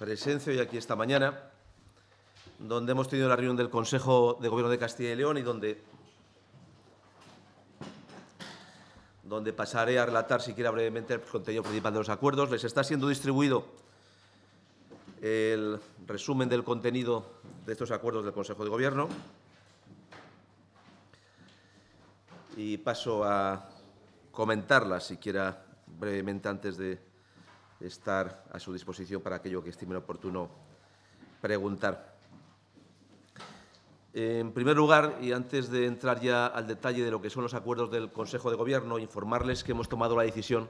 presencia hoy aquí esta mañana, donde hemos tenido la reunión del Consejo de Gobierno de Castilla y León y donde, donde pasaré a relatar quiera, brevemente el contenido principal de los acuerdos. Les está siendo distribuido el resumen del contenido de estos acuerdos del Consejo de Gobierno. Y paso a comentarlas siquiera brevemente antes de estar a su disposición para aquello que estime oportuno preguntar. En primer lugar, y antes de entrar ya al detalle de lo que son los acuerdos del Consejo de Gobierno, informarles que hemos tomado la decisión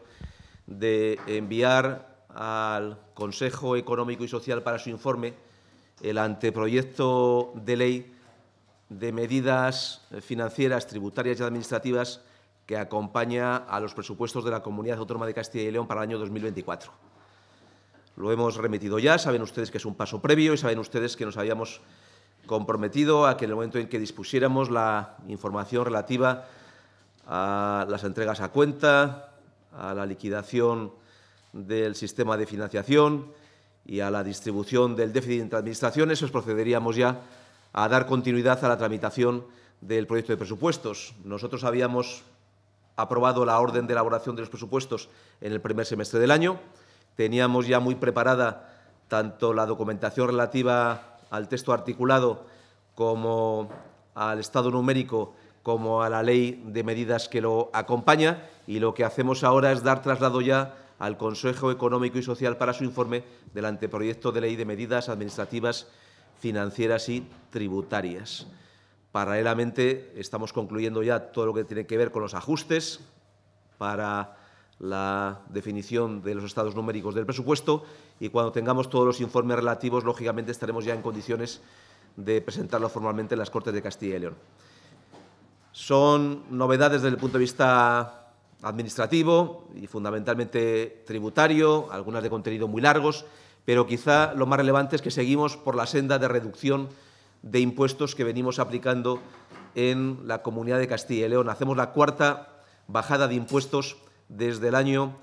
de enviar al Consejo Económico y Social para su informe el anteproyecto de ley de medidas financieras, tributarias y administrativas que acompaña a los presupuestos de la Comunidad Autónoma de Castilla y León para el año 2024. Lo hemos remitido ya, saben ustedes que es un paso previo y saben ustedes que nos habíamos comprometido a que en el momento en que dispusiéramos la información relativa a las entregas a cuenta, a la liquidación del sistema de financiación y a la distribución del déficit entre administraciones, pues procederíamos ya a dar continuidad a la tramitación del proyecto de presupuestos. Nosotros habíamos aprobado la orden de elaboración de los presupuestos en el primer semestre del año. Teníamos ya muy preparada tanto la documentación relativa al texto articulado como al estado numérico como a la ley de medidas que lo acompaña y lo que hacemos ahora es dar traslado ya al Consejo Económico y Social para su informe del anteproyecto de ley de medidas administrativas, financieras y tributarias. Paralelamente, estamos concluyendo ya todo lo que tiene que ver con los ajustes para la definición de los estados numéricos del presupuesto y cuando tengamos todos los informes relativos, lógicamente estaremos ya en condiciones de presentarlo formalmente en las Cortes de Castilla y León. Son novedades desde el punto de vista administrativo y fundamentalmente tributario, algunas de contenido muy largos, pero quizá lo más relevante es que seguimos por la senda de reducción de impuestos que venimos aplicando en la Comunidad de Castilla y León. Hacemos la cuarta bajada de impuestos desde el año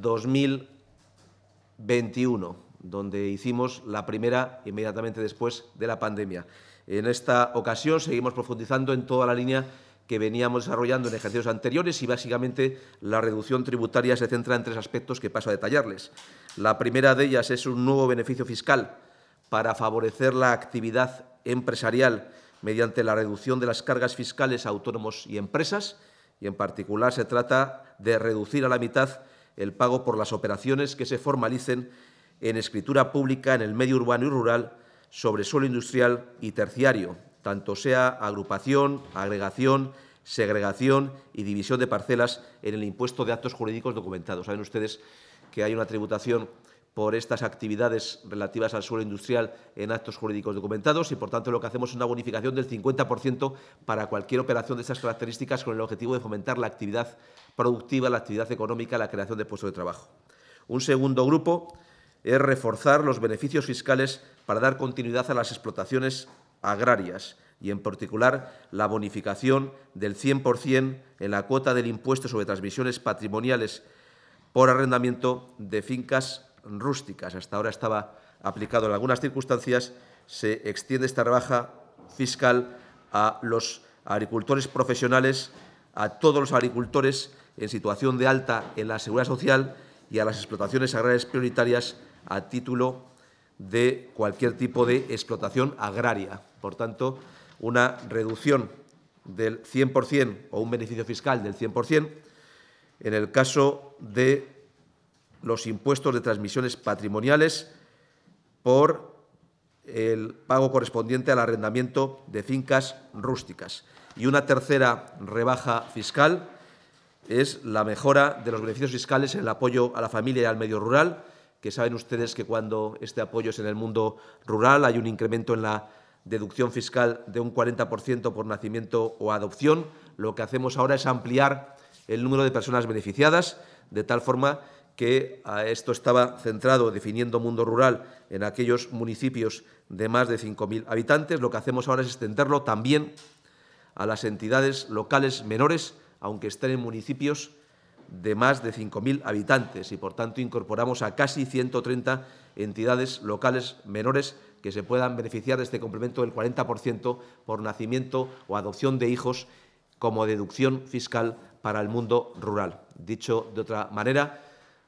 2021, donde hicimos la primera inmediatamente después de la pandemia. En esta ocasión seguimos profundizando en toda la línea que veníamos desarrollando en ejercicios anteriores y básicamente la reducción tributaria se centra en tres aspectos que paso a detallarles. La primera de ellas es un nuevo beneficio fiscal para favorecer la actividad empresarial mediante la reducción de las cargas fiscales a autónomos y empresas, y en particular se trata de reducir a la mitad el pago por las operaciones que se formalicen en escritura pública en el medio urbano y rural sobre suelo industrial y terciario, tanto sea agrupación, agregación, segregación y división de parcelas en el impuesto de actos jurídicos documentados. Saben ustedes que hay una tributación por estas actividades relativas al suelo industrial en actos jurídicos documentados y, por tanto, lo que hacemos es una bonificación del 50% para cualquier operación de estas características con el objetivo de fomentar la actividad productiva, la actividad económica, la creación de puestos de trabajo. Un segundo grupo es reforzar los beneficios fiscales para dar continuidad a las explotaciones agrarias y, en particular, la bonificación del 100% en la cuota del impuesto sobre transmisiones patrimoniales por arrendamiento de fincas rústicas. Hasta ahora estaba aplicado en algunas circunstancias. Se extiende esta rebaja fiscal a los agricultores profesionales, a todos los agricultores en situación de alta en la seguridad social y a las explotaciones agrarias prioritarias a título de cualquier tipo de explotación agraria. Por tanto, una reducción del 100% o un beneficio fiscal del 100% en el caso de los impuestos de transmisiones patrimoniales por el pago correspondiente al arrendamiento de fincas rústicas. Y una tercera rebaja fiscal es la mejora de los beneficios fiscales en el apoyo a la familia y al medio rural, que saben ustedes que cuando este apoyo es en el mundo rural hay un incremento en la deducción fiscal de un 40% por nacimiento o adopción. Lo que hacemos ahora es ampliar el número de personas beneficiadas, de tal forma que a esto estaba centrado definiendo mundo rural en aquellos municipios de más de 5.000 habitantes. Lo que hacemos ahora es extenderlo también a las entidades locales menores, aunque estén en municipios de más de 5.000 habitantes y, por tanto, incorporamos a casi 130 entidades locales menores que se puedan beneficiar de este complemento del 40% por nacimiento o adopción de hijos como deducción fiscal para el mundo rural. Dicho de otra manera,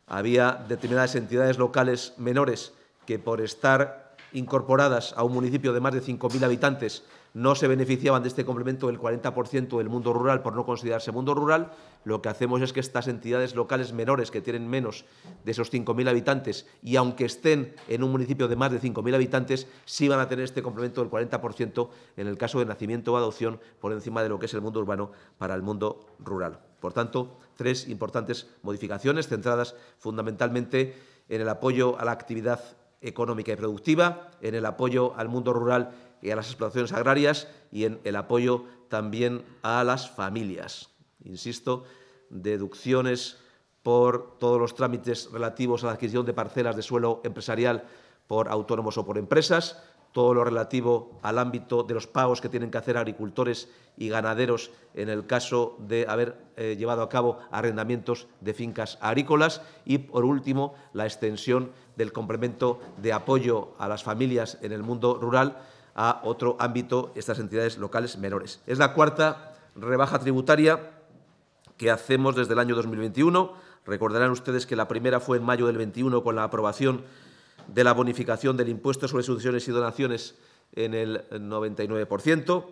había determinadas entidades locales menores que por estar incorporadas a un municipio de más de 5.000 habitantes no se beneficiaban de este complemento del 40% del mundo rural por no considerarse mundo rural, lo que hacemos es que estas entidades locales menores que tienen menos de esos 5.000 habitantes y aunque estén en un municipio de más de 5.000 habitantes, sí van a tener este complemento del 40% en el caso de nacimiento o adopción por encima de lo que es el mundo urbano para el mundo rural. Por tanto, tres importantes modificaciones centradas fundamentalmente en el apoyo a la actividad económica y productiva, en el apoyo al mundo rural y a las explotaciones agrarias y en el apoyo también a las familias. Insisto, deducciones por todos los trámites relativos a la adquisición de parcelas de suelo empresarial por autónomos o por empresas, todo lo relativo al ámbito de los pagos que tienen que hacer agricultores y ganaderos en el caso de haber eh, llevado a cabo arrendamientos de fincas agrícolas y, por último, la extensión del complemento de apoyo a las familias en el mundo rural a otro ámbito, estas entidades locales menores. Es la cuarta rebaja tributaria que hacemos desde el año 2021. Recordarán ustedes que la primera fue en mayo del 21 con la aprobación de la bonificación del impuesto sobre sucesiones y donaciones en el 99%,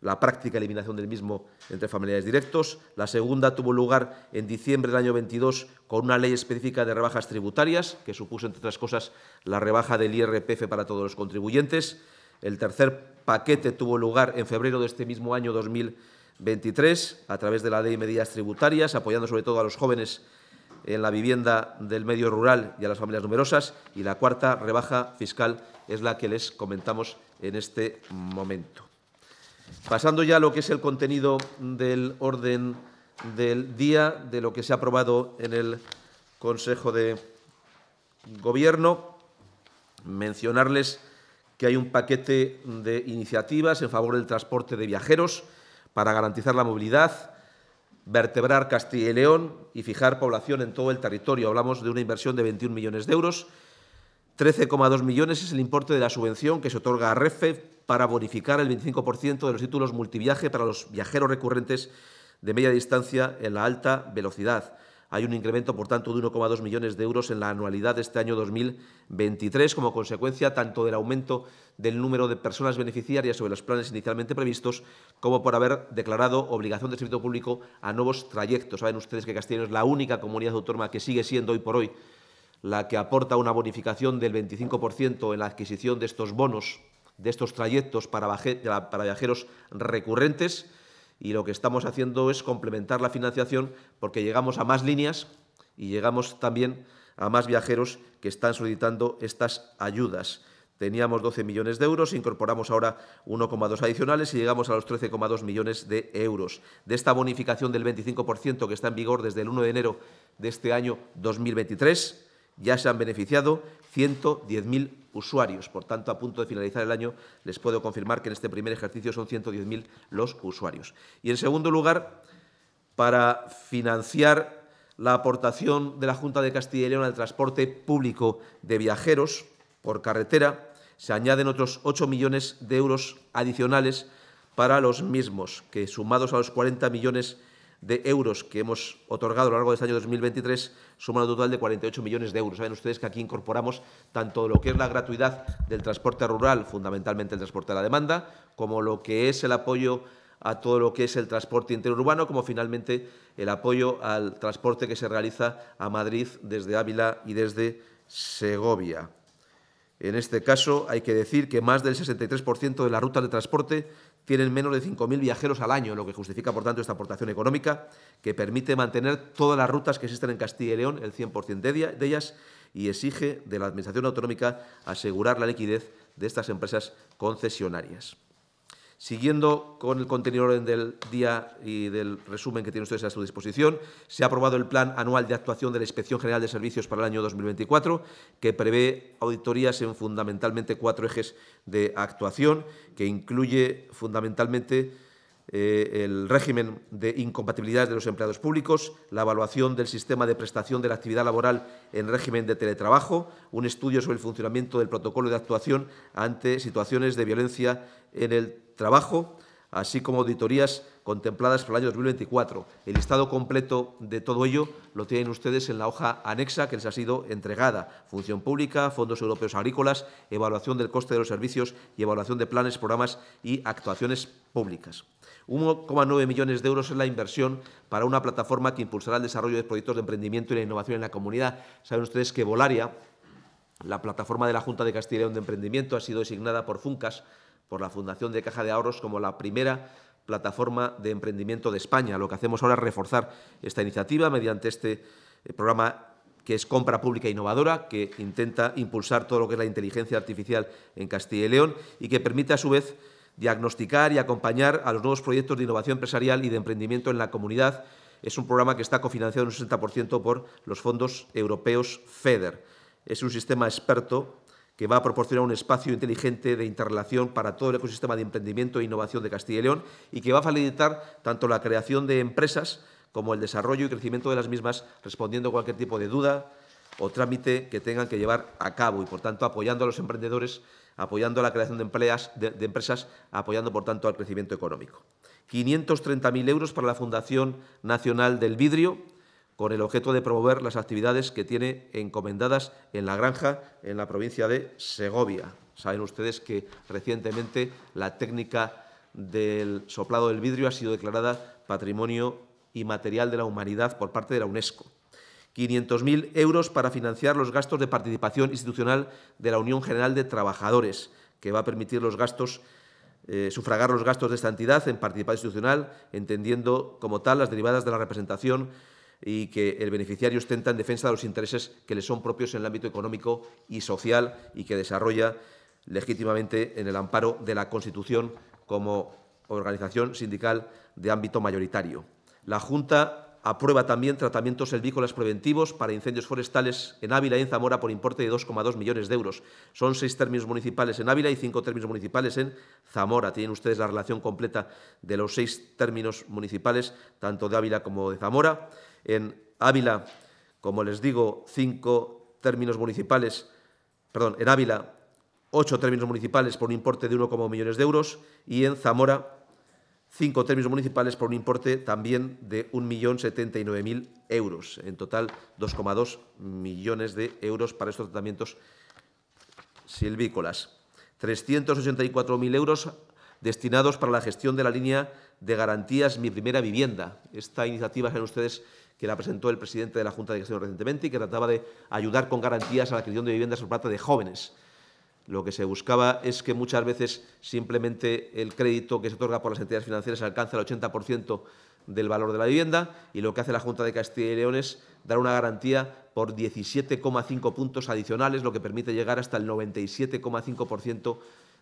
la práctica eliminación del mismo entre familiares directos. La segunda tuvo lugar en diciembre del año 22 con una ley específica de rebajas tributarias, que supuso, entre otras cosas, la rebaja del IRPF para todos los contribuyentes. El tercer paquete tuvo lugar en febrero de este mismo año 2023 a través de la ley de medidas tributarias, apoyando sobre todo a los jóvenes en la vivienda del medio rural y a las familias numerosas. Y la cuarta rebaja fiscal es la que les comentamos en este momento. Pasando ya a lo que es el contenido del orden del día, de lo que se ha aprobado en el Consejo de Gobierno, mencionarles que hay un paquete de iniciativas en favor del transporte de viajeros para garantizar la movilidad, vertebrar Castilla y León y fijar población en todo el territorio. Hablamos de una inversión de 21 millones de euros. 13,2 millones es el importe de la subvención que se otorga a REFE para bonificar el 25% de los títulos multiviaje para los viajeros recurrentes de media distancia en la alta velocidad. Hay un incremento, por tanto, de 1,2 millones de euros en la anualidad de este año 2023 como consecuencia tanto del aumento del número de personas beneficiarias sobre los planes inicialmente previstos como por haber declarado obligación de servicio público a nuevos trayectos. Saben ustedes que Castilla es la única comunidad autónoma que sigue siendo hoy por hoy la que aporta una bonificación del 25% en la adquisición de estos bonos, de estos trayectos para viajeros recurrentes y lo que estamos haciendo es complementar la financiación porque llegamos a más líneas y llegamos también a más viajeros que están solicitando estas ayudas. Teníamos 12 millones de euros, incorporamos ahora 1,2 adicionales y llegamos a los 13,2 millones de euros. De esta bonificación del 25% que está en vigor desde el 1 de enero de este año 2023, ya se han beneficiado 110.000 usuarios. Por tanto, a punto de finalizar el año, les puedo confirmar que en este primer ejercicio son 110.000 los usuarios. Y en segundo lugar, para financiar la aportación de la Junta de Castilla y León al transporte público de viajeros por carretera, se añaden otros 8 millones de euros adicionales para los mismos, que sumados a los 40 millones de euros que hemos otorgado a lo largo de este año 2023 suman un total de 48 millones de euros. Saben ustedes que aquí incorporamos tanto lo que es la gratuidad del transporte rural, fundamentalmente el transporte a la demanda, como lo que es el apoyo a todo lo que es el transporte interurbano, como finalmente el apoyo al transporte que se realiza a Madrid desde Ávila y desde Segovia. En este caso, hay que decir que más del 63% de las rutas de transporte tienen menos de 5.000 viajeros al año, lo que justifica, por tanto, esta aportación económica que permite mantener todas las rutas que existen en Castilla y León, el 100% de ellas, y exige de la Administración Autonómica asegurar la liquidez de estas empresas concesionarias. Siguiendo con el contenido del día y del resumen que tienen ustedes a su disposición, se ha aprobado el Plan Anual de Actuación de la Inspección General de Servicios para el año 2024, que prevé auditorías en fundamentalmente cuatro ejes de actuación, que incluye fundamentalmente eh, el régimen de incompatibilidades de los empleados públicos, la evaluación del sistema de prestación de la actividad laboral en régimen de teletrabajo, un estudio sobre el funcionamiento del protocolo de actuación ante situaciones de violencia en el trabajo, así como auditorías contempladas para el año 2024. El listado completo de todo ello lo tienen ustedes en la hoja anexa que les ha sido entregada. Función pública, fondos europeos agrícolas, evaluación del coste de los servicios y evaluación de planes, programas y actuaciones públicas. 1,9 millones de euros es la inversión para una plataforma que impulsará el desarrollo de proyectos de emprendimiento y la innovación en la comunidad. Saben ustedes que Volaria, la plataforma de la Junta de Castilla y León de Emprendimiento, ha sido designada por FUNCAS por la Fundación de Caja de Ahorros como la primera plataforma de emprendimiento de España. Lo que hacemos ahora es reforzar esta iniciativa mediante este eh, programa que es compra pública innovadora, que intenta impulsar todo lo que es la inteligencia artificial en Castilla y León y que permite a su vez diagnosticar y acompañar a los nuevos proyectos de innovación empresarial y de emprendimiento en la comunidad. Es un programa que está cofinanciado en un 60% por los fondos europeos FEDER. Es un sistema experto que va a proporcionar un espacio inteligente de interrelación para todo el ecosistema de emprendimiento e innovación de Castilla y León y que va a facilitar tanto la creación de empresas como el desarrollo y crecimiento de las mismas, respondiendo a cualquier tipo de duda o trámite que tengan que llevar a cabo y, por tanto, apoyando a los emprendedores, apoyando a la creación de, de, empresas, apoyando, por tanto, al crecimiento económico. 530.000 euros para la Fundación Nacional del Vidrio, con el objeto de promover las actividades que tiene encomendadas en la granja en la provincia de Segovia. Saben ustedes que recientemente la técnica del soplado del vidrio ha sido declarada Patrimonio Inmaterial de la Humanidad por parte de la UNESCO. 500.000 euros para financiar los gastos de participación institucional de la Unión General de Trabajadores, que va a permitir los gastos, eh, sufragar los gastos de esta entidad en participación institucional, entendiendo como tal las derivadas de la representación y que el beneficiario ostenta en defensa de los intereses que le son propios en el ámbito económico y social y que desarrolla legítimamente en el amparo de la Constitución como organización sindical de ámbito mayoritario. La Junta aprueba también tratamientos helvícolas preventivos para incendios forestales en Ávila y en Zamora por importe de 2,2 millones de euros. Son seis términos municipales en Ávila y cinco términos municipales en Zamora. Tienen ustedes la relación completa de los seis términos municipales, tanto de Ávila como de Zamora en Ávila, como les digo, cinco términos municipales, perdón, en Ávila, ocho términos municipales por un importe de 1,1 millones de euros y en Zamora, cinco términos municipales por un importe también de 1.079.000 euros. En total, 2,2 millones de euros para estos tratamientos silvícolas. 384.000 euros destinados para la gestión de la línea de garantías Mi Primera Vivienda. Esta iniciativa, en ustedes, que la presentó el presidente de la Junta de León recientemente y que trataba de ayudar con garantías a la adquisición de viviendas por parte de jóvenes. Lo que se buscaba es que muchas veces simplemente el crédito que se otorga por las entidades financieras alcance el 80% del valor de la vivienda y lo que hace la Junta de Castilla y León es dar una garantía por 17,5 puntos adicionales, lo que permite llegar hasta el 97,5%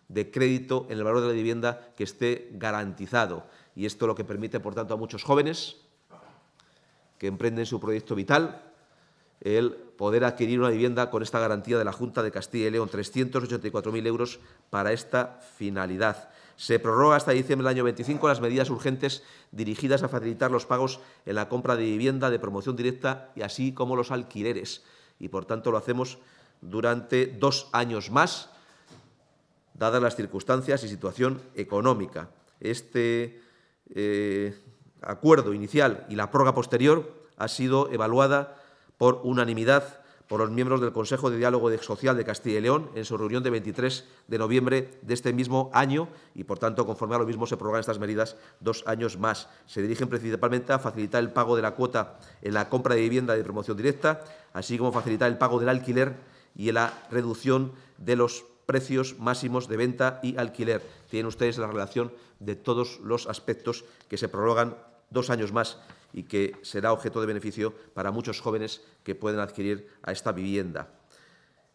de crédito en el valor de la vivienda que esté garantizado. Y esto lo que permite, por tanto, a muchos jóvenes, que emprenden su proyecto vital el poder adquirir una vivienda con esta garantía de la Junta de Castilla y León, 384.000 euros para esta finalidad. Se prorroga hasta diciembre del año 25 las medidas urgentes dirigidas a facilitar los pagos en la compra de vivienda de promoción directa y así como los alquileres. Y por tanto lo hacemos durante dos años más, dadas las circunstancias y situación económica. Este eh, acuerdo inicial y la prórroga posterior ha sido evaluada por unanimidad por los miembros del Consejo de Diálogo Social de Castilla y León en su reunión de 23 de noviembre de este mismo año y, por tanto, conforme a lo mismo, se prorrogan estas medidas dos años más. Se dirigen principalmente a facilitar el pago de la cuota en la compra de vivienda de promoción directa, así como facilitar el pago del alquiler y la reducción de los precios máximos de venta y alquiler. Tienen ustedes la relación de todos los aspectos que se prorrogan dos años más y que será objeto de beneficio para muchos jóvenes que pueden adquirir a esta vivienda.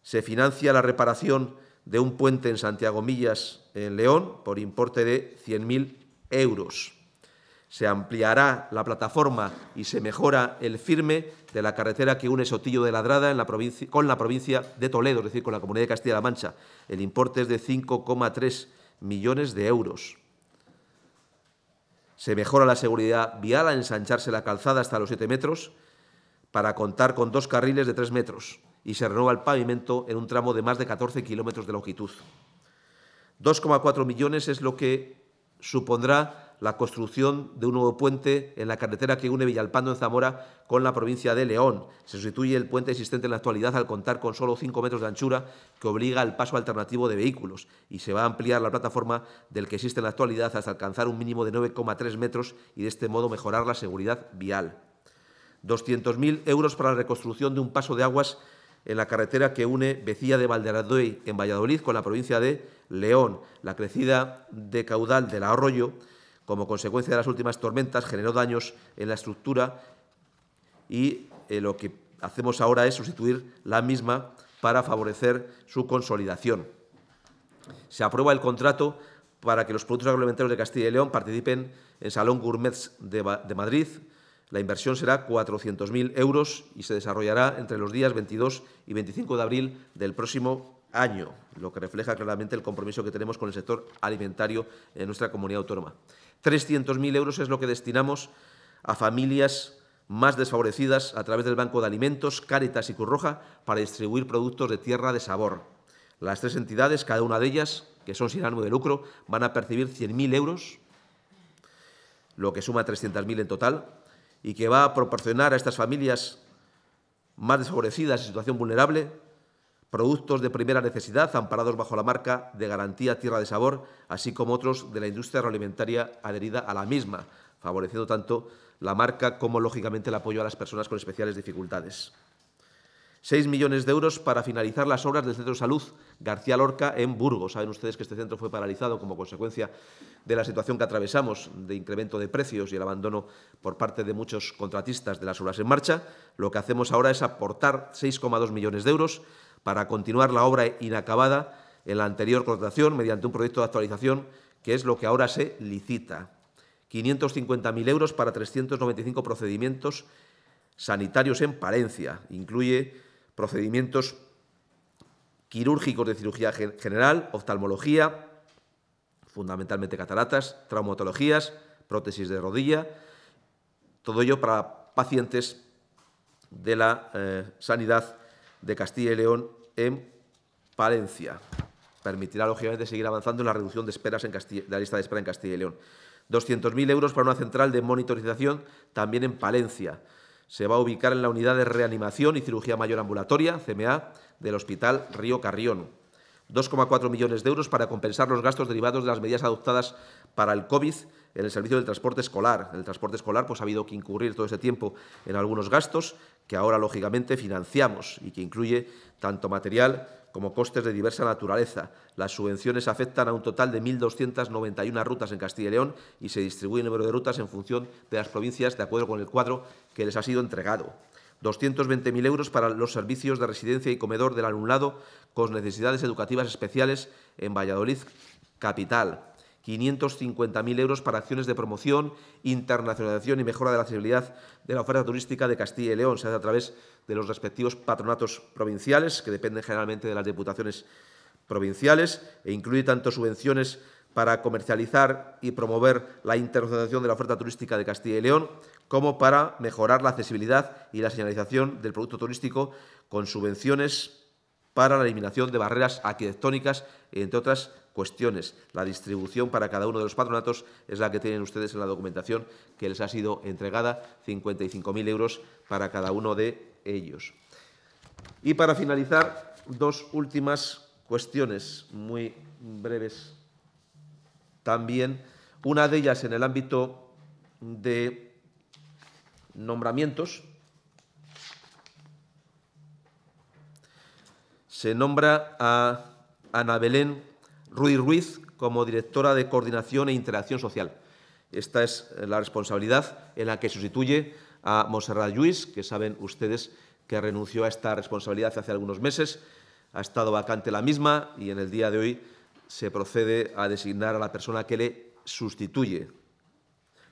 Se financia la reparación de un puente en Santiago Millas, en León, por importe de 100.000 euros. Se ampliará la plataforma y se mejora el firme de la carretera que une Sotillo de Ladrada en con la provincia de Toledo, es decir, con la Comunidad de Castilla-La Mancha. El importe es de 5,3 millones de euros. Se mejora la seguridad vial al ensancharse la calzada hasta los 7 metros para contar con dos carriles de 3 metros y se renueva el pavimento en un tramo de más de 14 kilómetros de longitud. 2,4 millones es lo que supondrá la construcción de un nuevo puente en la carretera que une Villalpando en Zamora con la provincia de León. Se sustituye el puente existente en la actualidad al contar con solo 5 metros de anchura que obliga al paso alternativo de vehículos y se va a ampliar la plataforma del que existe en la actualidad hasta alcanzar un mínimo de 9,3 metros y de este modo mejorar la seguridad vial. 200.000 euros para la reconstrucción de un paso de aguas en la carretera que une vecía de Valderadoy en Valladolid con la provincia de León. La crecida de caudal del arroyo como consecuencia de las últimas tormentas generó daños en la estructura y eh, lo que hacemos ahora es sustituir la misma para favorecer su consolidación. Se aprueba el contrato para que los productos agroalimentarios de Castilla y León participen en Salón Gourmets de, Madrid. La inversión será 400.000 euros y se desarrollará entre los días 22 y 25 de abril del próximo año, lo que refleja claramente el compromiso que tenemos con el sector alimentario en nuestra comunidad autónoma. 300.000 euros es lo que destinamos a familias más desfavorecidas a través del Banco de Alimentos, Cáritas y Curroja para distribuir productos de tierra de sabor. Las tres entidades, cada una de ellas, que son sin ánimo de lucro, van a percibir 100.000 euros, lo que suma 300.000 en total, y que va a proporcionar a estas familias más desfavorecidas en situación vulnerable productos de primera necesidad amparados bajo la marca de garantía Tierra de Sabor, así como otros de la industria agroalimentaria adherida a la misma, favoreciendo tanto la marca como, lógicamente, el apoyo a las personas con especiales dificultades. Seis millones de euros para finalizar las obras del Centro de Salud García Lorca en Burgos. Saben ustedes que este centro fue paralizado como consecuencia de la situación que atravesamos de incremento de precios y el abandono por parte de muchos contratistas de las obras en marcha. Lo que hacemos ahora es aportar 6,2 millones de euros para continuar la obra inacabada en la anterior contratación mediante un proyecto de actualización que es lo que ahora se licita. 550.000 euros para 395 procedimientos sanitarios en Parencia. Incluye procedimientos quirúrgicos de cirugía general, oftalmología, fundamentalmente cataratas, traumatologías, prótesis de rodilla, todo ello para pacientes de la eh, sanidad de Castilla y León en Palencia. Permitirá, lógicamente, seguir avanzando en la reducción de, esperas en la lista de espera en Castilla y León. 200.000 euros para una central de monitorización también en Palencia. Se va a ubicar en la unidad de reanimación y cirugía mayor ambulatoria, CMA, del Hospital Río Carrión. 2,4 millones de euros para compensar los gastos derivados de las medidas adoptadas para el COVID en el servicio del transporte escolar. En el transporte escolar pues, ha habido que incurrir todo ese tiempo en algunos gastos que ahora lógicamente financiamos y que incluye tanto material como costes de diversa naturaleza. Las subvenciones afectan a un total de 1.291 rutas en Castilla y León y se distribuye el número de rutas en función de las provincias de acuerdo con el cuadro que les ha sido entregado. 220.000 euros para los servicios de residencia y comedor del alumnado con necesidades educativas especiales en Valladolid, capital. 550.000 euros para acciones de promoción, internacionalización y mejora de la accesibilidad de la oferta turística de Castilla y León. Se hace a través de los respectivos patronatos provinciales, que dependen generalmente de las diputaciones provinciales, e incluye tanto subvenciones para comercializar y promover la internacionalización de la oferta turística de Castilla y León, como para mejorar la accesibilidad y la señalización del producto turístico con subvenciones para la eliminación de barreras arquitectónicas, entre otras cuestiones. La distribución para cada uno de los patronatos es la que tienen ustedes en la documentación que les ha sido entregada, 55.000 euros para cada uno de ellos. Y para finalizar, dos últimas cuestiones muy breves también. Una de ellas en el ámbito de nombramientos. Se nombra a Ana Belén Ruiz Ruiz como directora de Coordinación e Interacción Social. Esta es la responsabilidad en la que sustituye a Monserrat Lluís, que saben ustedes que renunció a esta responsabilidad hace algunos meses. Ha estado vacante la misma y en el día de hoy se procede a designar a la persona que le sustituye.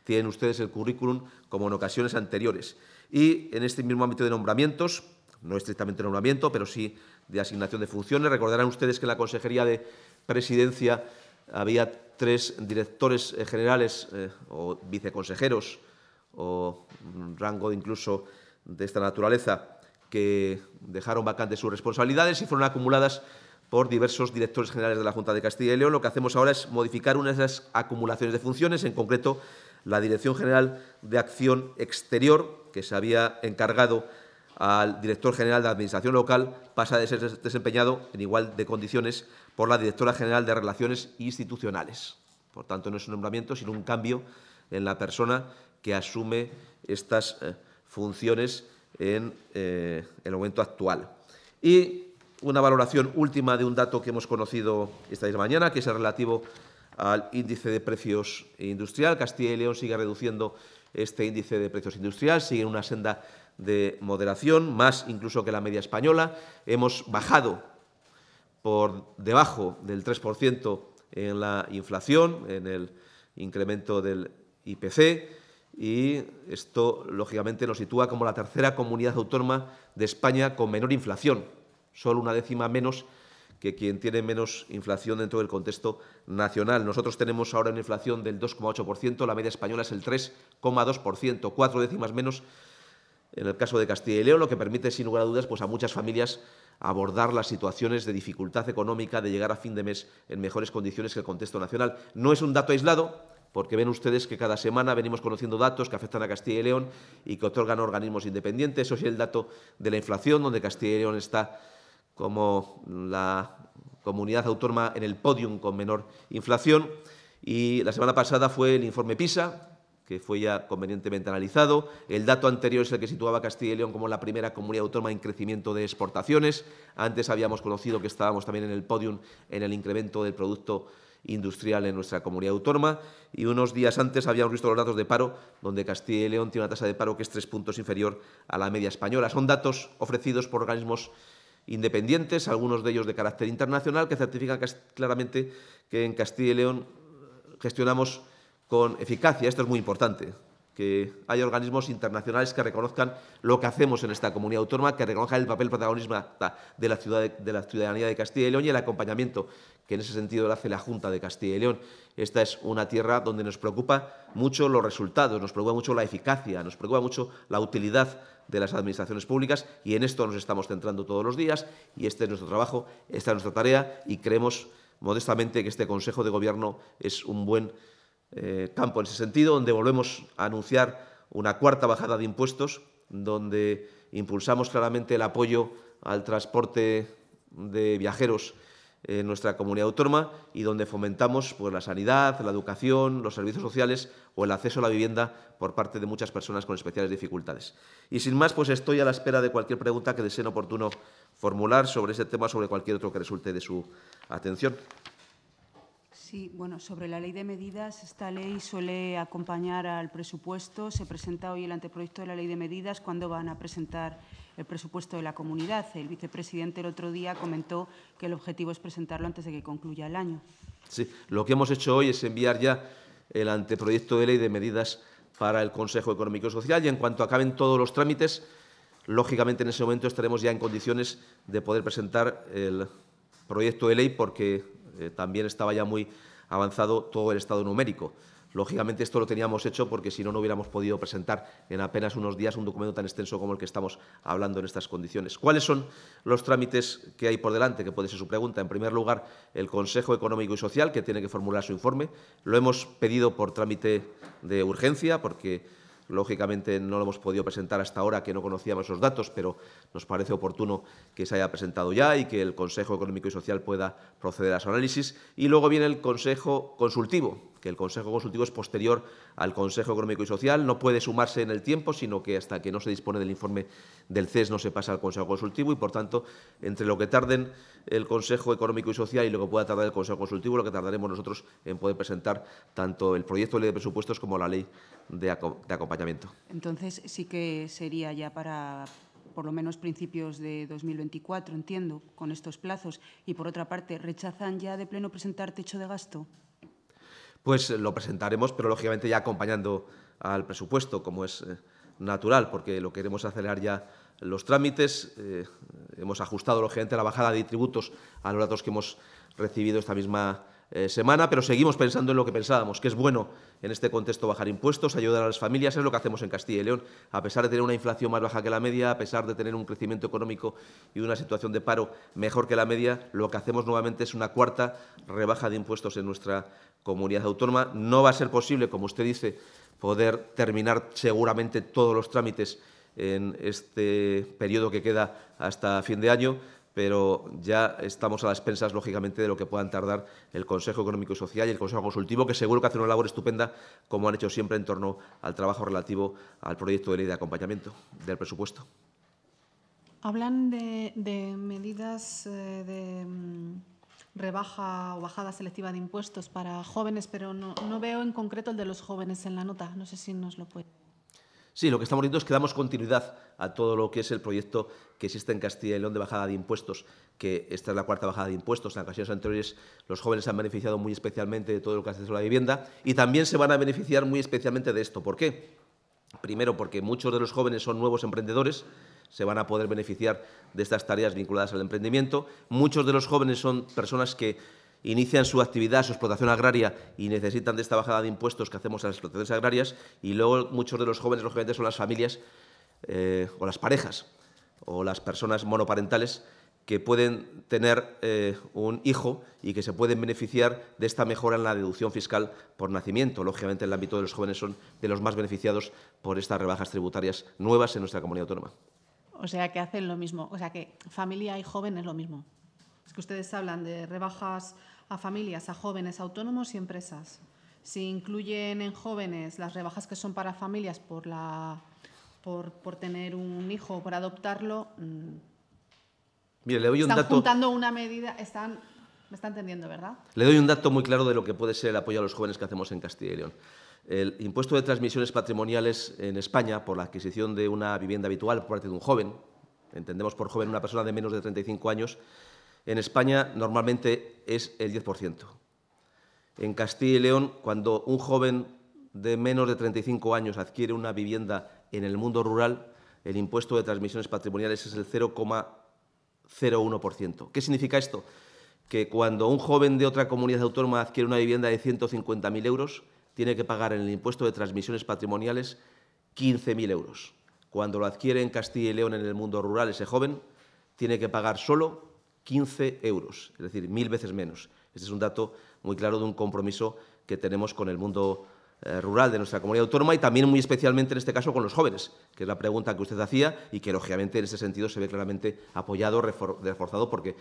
Tienen ustedes el currículum como en ocasiones anteriores. Y en este mismo ámbito de nombramientos, no estrictamente nombramiento, pero sí de asignación de funciones, recordarán ustedes que la Consejería de presidencia había tres directores eh, generales eh, o viceconsejeros o un rango incluso de esta naturaleza que dejaron vacantes sus responsabilidades y fueron acumuladas por diversos directores generales de la Junta de Castilla y León. Lo que hacemos ahora es modificar una de esas acumulaciones de funciones, en concreto la Dirección General de Acción Exterior, que se había encargado al director general de Administración Local pasa de ser desempeñado en igual de condiciones por la directora general de Relaciones Institucionales. Por tanto, no es un nombramiento, sino un cambio en la persona que asume estas eh, funciones en eh, el momento actual. Y una valoración última de un dato que hemos conocido esta mañana, que es el relativo al índice de precios industrial. Castilla y León sigue reduciendo este índice de precios industrial, sigue en una senda de moderación, más incluso que la media española. Hemos bajado por debajo del 3% en la inflación, en el incremento del IPC, y esto lógicamente nos sitúa como la tercera comunidad autónoma de España con menor inflación, solo una décima menos que quien tiene menos inflación dentro del contexto nacional. Nosotros tenemos ahora una inflación del 2,8%, la media española es el 3,2%, cuatro décimas menos en el caso de Castilla y León, lo que permite, sin lugar a dudas, pues a muchas familias abordar las situaciones de dificultad económica, de llegar a fin de mes en mejores condiciones que el contexto nacional. No es un dato aislado, porque ven ustedes que cada semana venimos conociendo datos que afectan a Castilla y León y que otorgan organismos independientes. Eso es el dato de la inflación, donde Castilla y León está como la comunidad autónoma en el podium con menor inflación. Y la semana pasada fue el informe PISA, que fue ya convenientemente analizado. El dato anterior es el que situaba Castilla y León como la primera comunidad autónoma en crecimiento de exportaciones. Antes habíamos conocido que estábamos también en el podium en el incremento del Producto Industrial en nuestra comunidad autónoma y unos días antes habíamos visto los datos de paro, donde Castilla y León tiene una tasa de paro que es tres puntos inferior a la media española. Son datos ofrecidos por organismos independientes, algunos de ellos de carácter internacional, que certifican claramente que en Castilla y León gestionamos con eficacia, esto es muy importante, que hay organismos internacionales que reconozcan lo que hacemos en esta comunidad autónoma, que reconozcan el papel protagonista de la, ciudad, de la ciudadanía de Castilla y León y el acompañamiento que en ese sentido hace la Junta de Castilla y León. Esta es una tierra donde nos preocupa mucho los resultados, nos preocupa mucho la eficacia, nos preocupa mucho la utilidad de las administraciones públicas y en esto nos estamos centrando todos los días y este es nuestro trabajo, esta es nuestra tarea y creemos modestamente que este Consejo de Gobierno es un buen eh, campo en ese sentido, donde volvemos a anunciar una cuarta bajada de impuestos, donde impulsamos claramente el apoyo al transporte de viajeros en nuestra comunidad autónoma y donde fomentamos pues, la sanidad, la educación, los servicios sociales o el acceso a la vivienda por parte de muchas personas con especiales dificultades. Y sin más, pues estoy a la espera de cualquier pregunta que deseen oportuno formular sobre ese tema o sobre cualquier otro que resulte de su atención. Sí, bueno, sobre la ley de medidas, esta ley suele acompañar al presupuesto. Se presenta hoy el anteproyecto de la ley de medidas. ¿Cuándo van a presentar el presupuesto de la comunidad? El vicepresidente el otro día comentó que el objetivo es presentarlo antes de que concluya el año. Sí, lo que hemos hecho hoy es enviar ya el anteproyecto de ley de medidas para el Consejo Económico y Social y en cuanto acaben todos los trámites, lógicamente en ese momento estaremos ya en condiciones de poder presentar el proyecto de ley porque eh, también estaba ya muy avanzado todo el estado numérico. Lógicamente esto lo teníamos hecho porque si no, no hubiéramos podido presentar en apenas unos días un documento tan extenso como el que estamos hablando en estas condiciones. ¿Cuáles son los trámites que hay por delante? Que puede ser su pregunta. En primer lugar, el Consejo Económico y Social, que tiene que formular su informe. Lo hemos pedido por trámite de urgencia porque Lógicamente no lo hemos podido presentar hasta ahora que no conocíamos esos datos, pero nos parece oportuno que se haya presentado ya y que el Consejo Económico y Social pueda proceder a su análisis. Y luego viene el Consejo Consultivo, que el Consejo Consultivo es posterior al Consejo Económico y Social, no puede sumarse en el tiempo, sino que hasta que no se dispone del informe del CES no se pasa al Consejo Consultivo y, por tanto, entre lo que tarden el Consejo Económico y Social y lo que pueda tardar el Consejo Consultivo, lo que tardaremos nosotros en poder presentar tanto el proyecto de ley de presupuestos como la ley de, acompañamiento. Entonces, sí que sería ya para por lo menos principios de 2024, entiendo, con estos plazos. Y por otra parte, ¿rechazan ya de pleno presentar techo de gasto? pues eh, lo presentaremos, pero lógicamente ya acompañando al presupuesto, como es eh, natural, porque lo queremos acelerar ya los trámites. Eh, hemos ajustado, lógicamente, la bajada de tributos a los datos que hemos recibido esta misma semana, pero seguimos pensando en lo que pensábamos, que es bueno en este contexto bajar impuestos, ayudar a las familias, es lo que hacemos en Castilla y León. A pesar de tener una inflación más baja que la media, a pesar de tener un crecimiento económico y una situación de paro mejor que la media, lo que hacemos nuevamente es una cuarta rebaja de impuestos en nuestra comunidad autónoma. No va a ser posible, como usted dice, poder terminar seguramente todos los trámites en este periodo que queda hasta fin de año, pero ya estamos a las pensas, lógicamente, de lo que puedan tardar el Consejo Económico y Social y el Consejo Consultivo, que seguro que hacen una labor estupenda, como han hecho siempre en torno al trabajo relativo al proyecto de ley de acompañamiento del presupuesto. Hablan de, de medidas eh, de mm, rebaja o bajada selectiva de impuestos para jóvenes, pero no, no veo en concreto el de los jóvenes en la nota. No sé si nos lo puede. Sí, lo que estamos viendo es que damos continuidad a todo lo que es el proyecto que existe en Castilla y León de bajada de impuestos, que esta es la cuarta bajada de impuestos. En ocasiones anteriores los jóvenes se han beneficiado muy especialmente de todo lo que hace sobre la vivienda y también se van a beneficiar muy especialmente de esto. ¿Por qué? Primero, porque muchos de los jóvenes son nuevos emprendedores se van a poder beneficiar de estas tareas vinculadas al emprendimiento. Muchos de los jóvenes son personas que inician su actividad, su explotación agraria y necesitan de esta bajada de impuestos que hacemos a las explotaciones agrarias y luego muchos de los jóvenes, lógicamente, son las familias eh, o las parejas o las personas monoparentales que pueden tener eh, un hijo y que se pueden beneficiar de esta mejora en la deducción fiscal por nacimiento. Lógicamente, en el ámbito de los jóvenes son de los más beneficiados por estas rebajas tributarias nuevas en nuestra comunidad autónoma. O sea, que hacen lo mismo. O sea, que familia y jóvenes es lo mismo. Es que ustedes hablan de rebajas a familias, a jóvenes, autónomos y empresas. Si incluyen en jóvenes las rebajas que son para familias por, la, por, tener un hijo o por adoptarlo, mm, le doy están un una medida, me están entendiendo, ¿verdad? Le doy un dato muy claro de lo que puede ser el apoyo a los jóvenes que hacemos en Castilla y León el impuesto de transmisiones patrimoniales en España por la adquisición de una vivienda habitual por parte de un joven, entendemos por joven una persona de menos de 35 años, en España normalmente es el 10%. En Castilla y León, cuando un joven de menos de 35 años adquiere una vivienda en el mundo rural, el impuesto de transmisiones patrimoniales es el 0,01%. ¿Qué significa esto? Que cuando un joven de otra comunidad autónoma adquiere una vivienda de 150.000 euros, tiene que pagar en el impuesto de transmisiones patrimoniales 15.000 euros. Cuando lo adquiere en Castilla y León en el mundo rural ese joven, tiene que pagar solo 15 euros, es decir, mil veces menos. Este es un dato muy claro de un compromiso que tenemos con el mundo eh, rural de nuestra comunidad autónoma y también muy especialmente en este caso con los jóvenes, que es la pregunta que usted hacía y que lógicamente en ese sentido se ve claramente apoyado, reforzado, porque,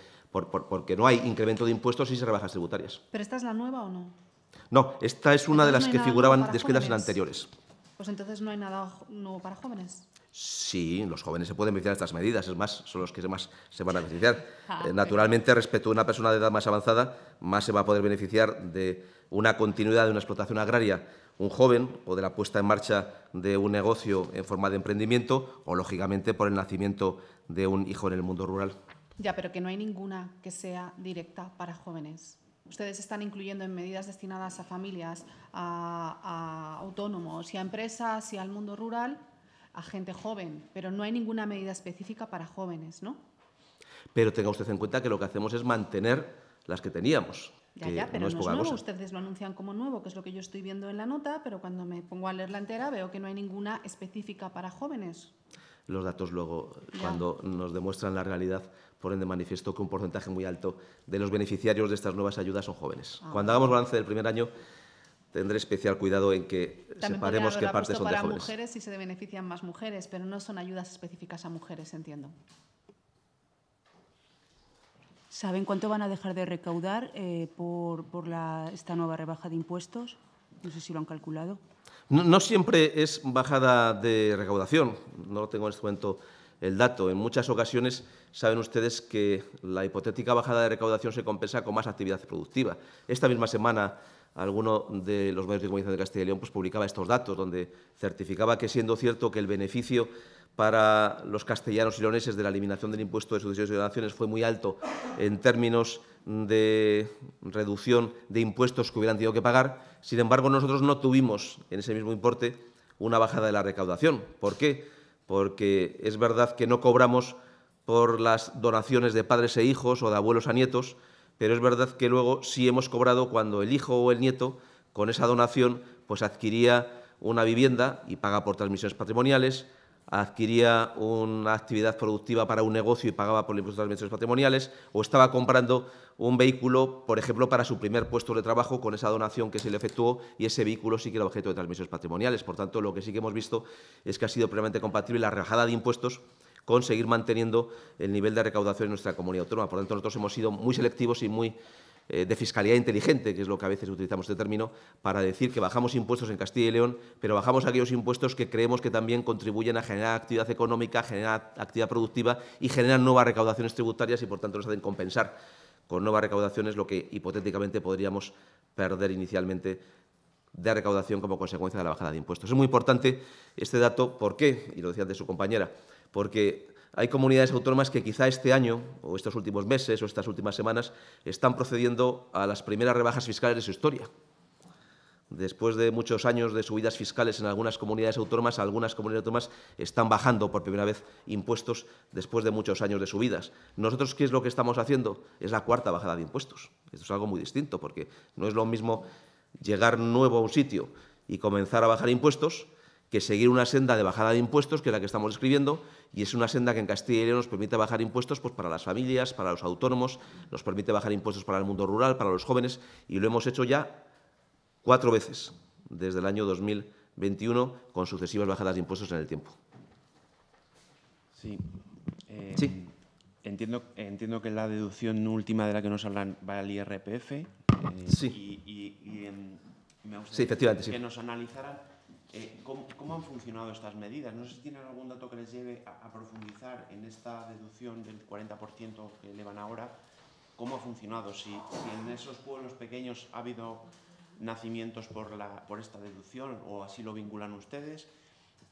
no hay incremento de impuestos y se rebajas tributarias. ¿Pero esta es la nueva o no? No, esta es una de las que figuraban descritas en anteriores. Pues entonces no hay nada nuevo para jóvenes. Sí, los jóvenes se pueden beneficiar de estas medidas, es más, son los que más se van a beneficiar. Ah, eh, naturalmente, respecto a una persona de edad más avanzada, más se va a poder beneficiar de una continuidad de una explotación agraria un joven o de la puesta en marcha de un negocio en forma de emprendimiento o, lógicamente, por el nacimiento de un hijo en el mundo rural. Ya, pero que no hay ninguna que sea directa para jóvenes ustedes están incluyendo en medidas destinadas a familias, a, autónomos y a empresas y al mundo rural a gente joven, pero no hay ninguna medida específica para jóvenes, ¿no? Pero tenga usted en cuenta que lo que hacemos es mantener las que teníamos. Ya, ya, pero no es, nuevo, ustedes lo anuncian como nuevo, que es lo que yo estoy viendo en la nota, pero cuando me pongo a leer la entera veo que no hay ninguna específica para jóvenes. Los datos luego, cuando nos demuestran la realidad, ponen de manifiesto que un porcentaje muy alto de los beneficiarios de estas nuevas ayudas son jóvenes. Ah. Cuando hagamos balance del primer año, tendré especial cuidado en que separemos qué partes son para de jóvenes. mujeres y se benefician más mujeres, pero no son ayudas específicas a mujeres, entiendo. ¿Saben cuánto van a dejar de recaudar eh, por, esta nueva rebaja de impuestos? No sé si lo han calculado. No, no siempre es bajada de recaudación. No lo tengo en este momento el dato. En muchas ocasiones saben ustedes que la hipotética bajada de recaudación se compensa con más actividad productiva. Esta misma semana alguno de los medios de comunicación de Castilla y León pues, publicaba estos datos, donde certificaba que, siendo cierto que el beneficio para los castellanos y leoneses de la eliminación del impuesto de sucesiones y donaciones fue muy alto en términos de reducción de impuestos que hubieran tenido que pagar, sin embargo, nosotros no tuvimos en ese mismo importe una bajada de la recaudación. ¿Por qué? porque es verdad que no cobramos por las donaciones de padres e hijos o de abuelos a nietos, pero es verdad que luego sí hemos cobrado cuando el hijo o el nieto con esa donación pues adquiría una vivienda y paga por transmisiones patrimoniales, adquiría una actividad productiva para un negocio y pagaba por el impuesto de transmisiones patrimoniales, o estaba comprando un vehículo, por ejemplo, para su primer puesto de trabajo con esa donación que se le efectuó y ese vehículo sí que era objeto de transmisiones patrimoniales. Por tanto, lo que sí que hemos visto es que ha sido plenamente compatible la rebajada de impuestos con seguir manteniendo el nivel de recaudación en nuestra comunidad autónoma. Por tanto, nosotros hemos sido muy selectivos y muy eh, de fiscalidad inteligente, que es lo que a veces utilizamos este término, para decir que bajamos impuestos en Castilla y León, pero bajamos aquellos impuestos que creemos que también contribuyen a generar actividad económica, generar actividad productiva y generar nuevas recaudaciones tributarias y por tanto nos hacen compensar con nuevas recaudaciones lo que hipotéticamente podríamos perder inicialmente de recaudación como consecuencia de la bajada de impuestos. Es muy importante este dato, ¿por qué? Y lo decía antes su compañera, porque hay comunidades autónomas que quizá este año, o estos últimos meses, o estas últimas semanas, están procediendo a las primeras rebajas fiscales de su historia. Después de muchos años de subidas fiscales en algunas comunidades autónomas, algunas comunidades autónomas están bajando por primera vez impuestos después de muchos años de subidas. Nosotros, ¿qué es lo que estamos haciendo? Es la cuarta bajada de impuestos. Esto es algo muy distinto, porque no es lo mismo llegar nuevo a un sitio y comenzar a bajar impuestos que seguir una senda de bajada de impuestos, que es la que estamos escribiendo, y es una senda que en Castilla y León nos permite bajar impuestos pues, para las familias, para los autónomos, nos permite bajar impuestos para el mundo rural, para los jóvenes, y lo hemos hecho ya cuatro veces desde el año 2021 con sucesivas bajadas de impuestos en el tiempo. Eh, sí. Entiendo, entiendo que la deducción última de la que nos hablan va al IRPF. Eh, y, me gustaría que nos analizaran eh, ¿cómo, han funcionado estas medidas? No sé si tienen algún dato que les lleve a, profundizar en esta deducción del 40% que elevan ahora. ¿Cómo ha funcionado? Si, en esos pueblos pequeños ha habido nacimientos por, esta deducción o así lo vinculan ustedes.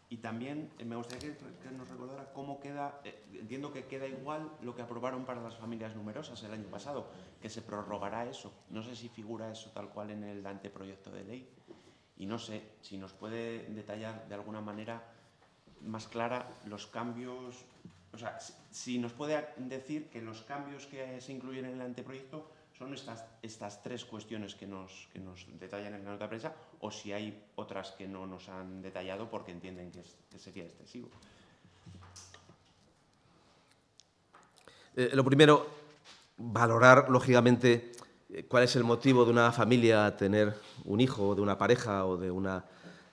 Y también eh, me gustaría que, nos recordara cómo queda, eh, entiendo que queda igual lo que aprobaron para las familias numerosas el año pasado, que se prorrogará eso. No sé si figura eso tal cual en el anteproyecto de ley. Y no sé si nos puede detallar de alguna manera más clara los cambios, o sea, si nos puede decir que los cambios que se incluyen en el anteproyecto son estas, estas tres cuestiones que nos, que nos detallan en la nota de prensa o si hay otras que no nos han detallado porque entienden que, sería excesivo. Eh, lo primero, valorar lógicamente eh, cuál es el motivo de una familia tener un hijo, de una pareja o de una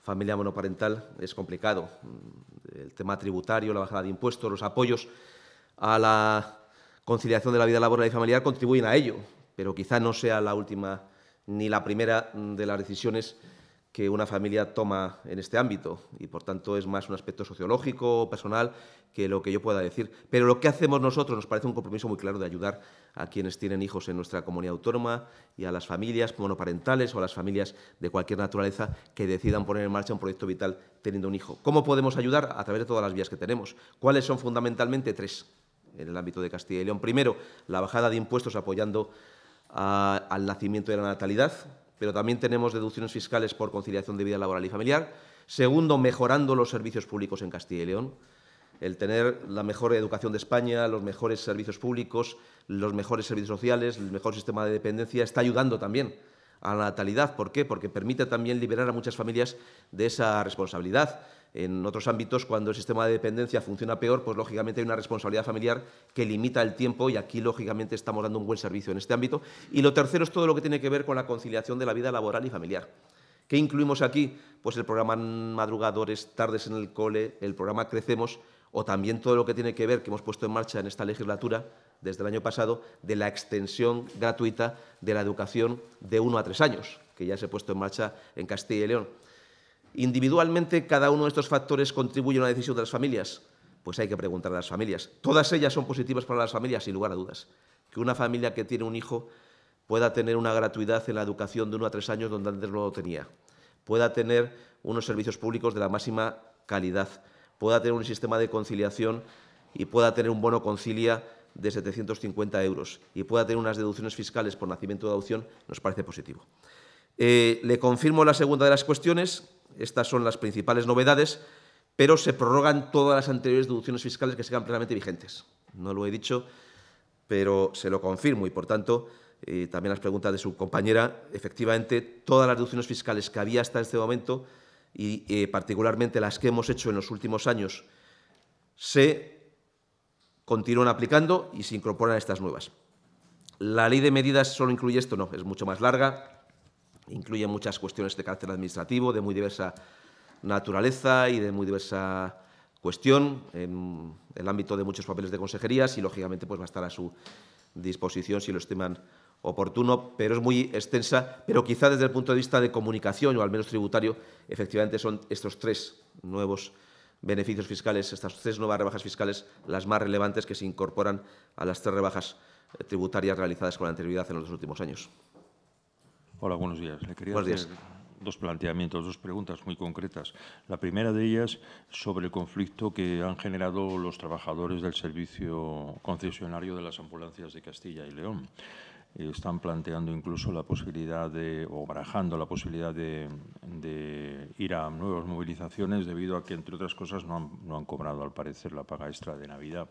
familia monoparental es complicado. Mm, el tema tributario, la bajada de impuestos, los apoyos a la conciliación de la vida laboral y familiar contribuyen a ello, pero quizá no sea la última ni la primera de las decisiones que una familia toma en este ámbito y por tanto es más un aspecto sociológico, o personal, que lo que yo pueda decir. Pero lo que hacemos nosotros nos parece un compromiso muy claro de ayudar a quienes tienen hijos en nuestra comunidad autónoma y a las familias monoparentales o a las familias de cualquier naturaleza que decidan poner en marcha un proyecto vital teniendo un hijo. ¿Cómo podemos ayudar? A través de todas las vías que tenemos. ¿Cuáles son fundamentalmente tres en el ámbito de Castilla y León? Primero, la bajada de impuestos apoyando al nacimiento y la natalidad, pero también tenemos deducciones fiscales por conciliación de vida laboral y familiar. Segundo, mejorando los servicios públicos en Castilla y León. El tener la mejor educación de España, los mejores servicios públicos, los mejores servicios sociales, el mejor sistema de dependencia está ayudando también a la natalidad. ¿Por qué? Porque permite también liberar a muchas familias de esa responsabilidad. En otros ámbitos, cuando el sistema de dependencia funciona peor, pues lógicamente hay una responsabilidad familiar que limita el tiempo y aquí lógicamente estamos dando un buen servicio en este ámbito. Y lo tercero es todo lo que tiene que ver con la conciliación de la vida laboral y familiar. ¿Qué incluimos aquí? Pues el programa Madrugadores, Tardes en el Cole, el programa Crecemos o también todo lo que tiene que ver, que hemos puesto en marcha en esta legislatura desde el año pasado, de la extensión gratuita de la educación de uno a tres años, que ya se ha puesto en marcha en Castilla y León. Individualmente, cada uno de estos factores contribuye a la decisión de las familias. Pues hay que preguntar a las familias. Todas ellas son positivas para las familias, sin lugar a dudas. Que una familia que tiene un hijo pueda tener una gratuidad en la educación de uno a tres años donde antes no lo tenía, pueda tener unos servicios públicos de la máxima calidad, pueda tener un sistema de conciliación y pueda tener un bono concilia de 750 euros y pueda tener unas deducciones fiscales por nacimiento de adopción, nos parece positivo. Eh, le confirmo la segunda de las cuestiones, estas son las principales novedades, pero se prorrogan todas las anteriores deducciones fiscales que sean plenamente vigentes. No lo he dicho, pero se lo confirmo y, por tanto, eh, también las preguntas de su compañera, efectivamente, todas las deducciones fiscales que había hasta este momento y eh, particularmente las que hemos hecho en los últimos años se continúan aplicando y se incorporan estas nuevas. La ley de medidas solo incluye esto, no, es mucho más larga, Incluye muchas cuestiones de carácter administrativo, de muy diversa naturaleza y de muy diversa cuestión, en el ámbito de muchos papeles de consejerías y, lógicamente, pues va a estar a su disposición si lo estiman oportuno, pero es muy extensa, pero quizá desde el punto de vista de comunicación o al menos tributario, efectivamente son estos tres nuevos beneficios fiscales, estas tres nuevas rebajas fiscales, las más relevantes que se incorporan a las tres rebajas tributarias realizadas con la anterioridad en los últimos años. Hola, buenos días. Le quería hacer dos planteamientos, dos preguntas muy concretas. La primera de ellas sobre el conflicto que han generado los trabajadores del servicio concesionario de las ambulancias de Castilla y León están planteando incluso la posibilidad de, o barajando la posibilidad de, ir a nuevas movilizaciones debido a que, entre otras cosas, no han, no han cobrado, al parecer, la paga extra de Navidad.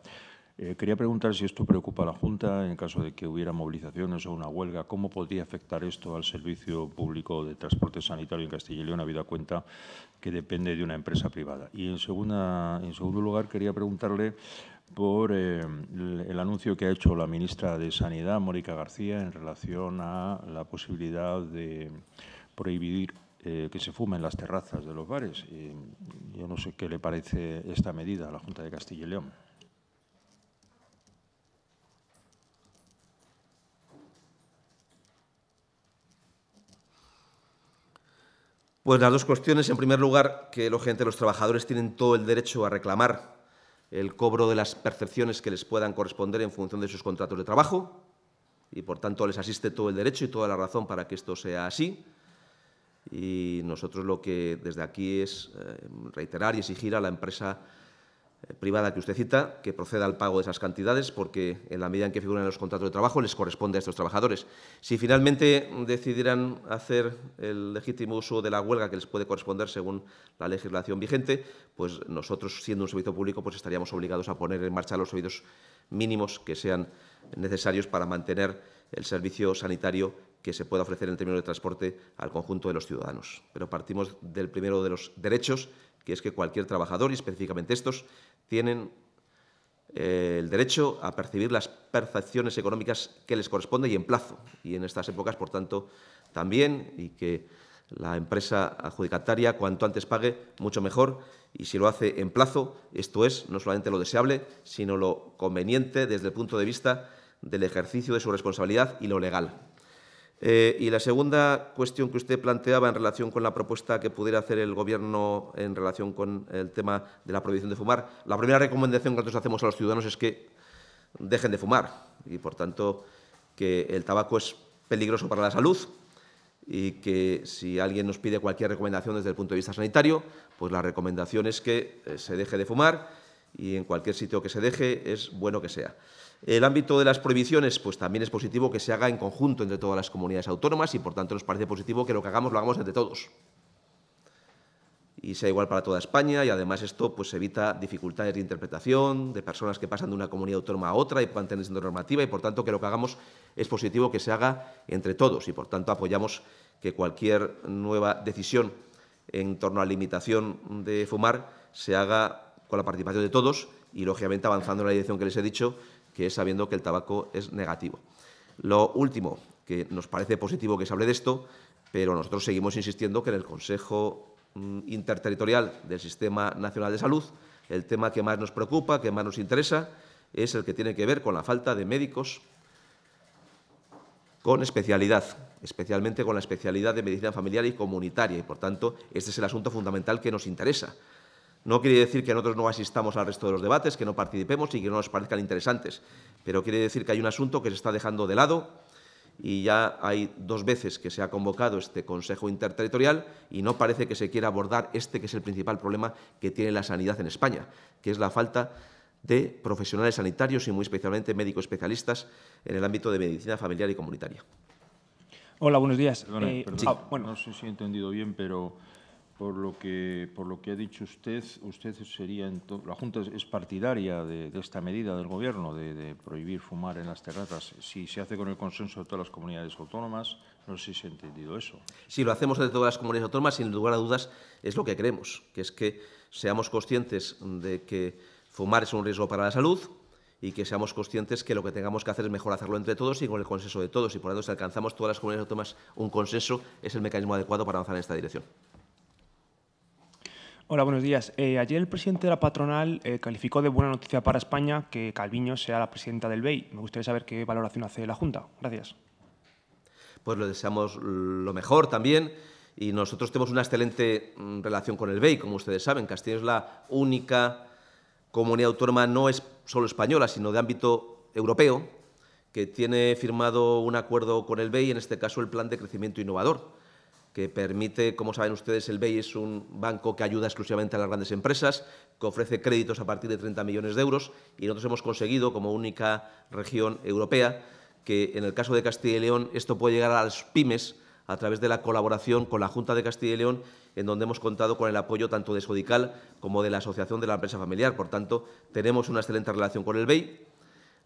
Eh, quería preguntar si esto preocupa a la Junta en caso de que hubiera movilizaciones o una huelga. ¿Cómo podría afectar esto al servicio público de transporte sanitario en Castilla y León, habida cuenta que depende de una empresa privada? Y en, segunda, en segundo lugar, quería preguntarle por eh, el, anuncio que ha hecho la ministra de Sanidad, Mónica García, en relación a la posibilidad de prohibir eh, que se fumen las terrazas de los bares. yo no sé qué le parece esta medida a la Junta de Castilla y León. Pues las dos cuestiones. En primer lugar, que lógicamente los trabajadores tienen todo el derecho a reclamar el cobro de las percepciones que les puedan corresponder en función de sus contratos de trabajo y, por tanto, les asiste todo el derecho y toda la razón para que esto sea así. Y nosotros lo que desde aquí es eh, reiterar y exigir a la empresa eh, privada que usted cita, que proceda al pago de esas cantidades, porque en la medida en que figuran en los contratos de trabajo les corresponde a estos trabajadores. Si finalmente decidieran hacer el legítimo uso de la huelga que les puede corresponder según la legislación vigente, pues nosotros, siendo un servicio público, pues estaríamos obligados a poner en marcha los servicios mínimos que sean necesarios para mantener el servicio sanitario que se pueda ofrecer en términos de transporte al conjunto de los ciudadanos. Pero partimos del primero de los derechos, que es que cualquier trabajador, y específicamente estos, tienen eh, el derecho a percibir las percepciones económicas que les corresponde y en plazo. Y en estas épocas, por tanto, también, y que la empresa adjudicataria cuanto antes pague, mucho mejor, y si lo hace en plazo, esto es no solamente lo deseable, sino lo conveniente desde el punto de vista del ejercicio de su responsabilidad y lo legal. Eh, y la segunda cuestión que usted planteaba en relación con la propuesta que pudiera hacer el Gobierno en relación con el tema de la prohibición de fumar, la primera recomendación que nosotros hacemos a los ciudadanos es que dejen de fumar y, por tanto, que el tabaco es peligroso para la salud y que si alguien nos pide cualquier recomendación desde el punto de vista sanitario, pues la recomendación es que eh, se deje de fumar y en cualquier sitio que se deje es bueno que sea. El ámbito de las prohibiciones, pues también es positivo que se haga en conjunto entre todas las comunidades autónomas y por tanto nos parece positivo que lo que hagamos lo hagamos entre todos. Y sea igual para toda España y además esto pues evita dificultades de interpretación de personas que pasan de una comunidad autónoma a otra y puedan tener normativa y por tanto que lo que hagamos es positivo que se haga entre todos y por tanto apoyamos que cualquier nueva decisión en torno a la limitación de fumar se haga con la participación de todos y lógicamente avanzando en la dirección que les he dicho que es sabiendo que el tabaco es negativo. Lo último, que nos parece positivo que se hable de esto, pero nosotros seguimos insistiendo que en el Consejo mm, Interterritorial del Sistema Nacional de Salud, el tema que más nos preocupa, que más nos interesa, es el que tiene que ver con la falta de médicos con especialidad, especialmente con la especialidad de medicina familiar y comunitaria. Y, por tanto, este es el asunto fundamental que nos interesa. No quiere decir que nosotros no asistamos al resto de los debates, que no participemos y que no nos parezcan interesantes, pero quiere decir que hay un asunto que se está dejando de lado y ya hay dos veces que se ha convocado este Consejo Interterritorial y no parece que se quiera abordar este que es el principal problema que tiene la sanidad en España, que es la falta de profesionales sanitarios y muy especialmente médicos especialistas en el ámbito de medicina familiar y comunitaria. Hola, buenos días. Eh, ah, no sé si he entendido bien, pero por lo que, ha dicho usted, usted sería la Junta es partidaria de, esta medida del Gobierno de, prohibir fumar en las terrazas. Si se hace con el consenso de todas las comunidades autónomas, no sé si se ha entendido eso. Si lo hacemos de todas las comunidades autónomas, sin lugar a dudas, es lo que queremos, que es que seamos conscientes de que fumar es un riesgo para la salud, y que seamos conscientes que lo que tengamos que hacer es mejor hacerlo entre todos y con el consenso de todos. Y por lo tanto, si alcanzamos todas las comunidades autónomas un consenso, es el mecanismo adecuado para avanzar en esta dirección. Hola, buenos días. Eh, ayer el presidente de la patronal eh, calificó de buena noticia para España que Calviño sea la presidenta del BEI. Me gustaría saber qué valoración hace la Junta. Gracias. Pues le deseamos lo mejor también. Y nosotros tenemos una excelente mm, relación con el BEI, como ustedes saben. Castilla es la única comunidad autónoma, no es solo española, sino de ámbito europeo, que tiene firmado un acuerdo con el BEI, en este caso el Plan de Crecimiento Innovador que permite, como saben ustedes, el BEI es un banco que ayuda exclusivamente a las grandes empresas, que ofrece créditos a partir de 30 millones de euros y nosotros hemos conseguido, como única región europea, que en el caso de Castilla y León esto puede llegar a las pymes a través de la colaboración con la Junta de Castilla y León, en donde hemos contado con el apoyo tanto de Sodical como de la Asociación de la Empresa Familiar. Por tanto, tenemos una excelente relación con el BEI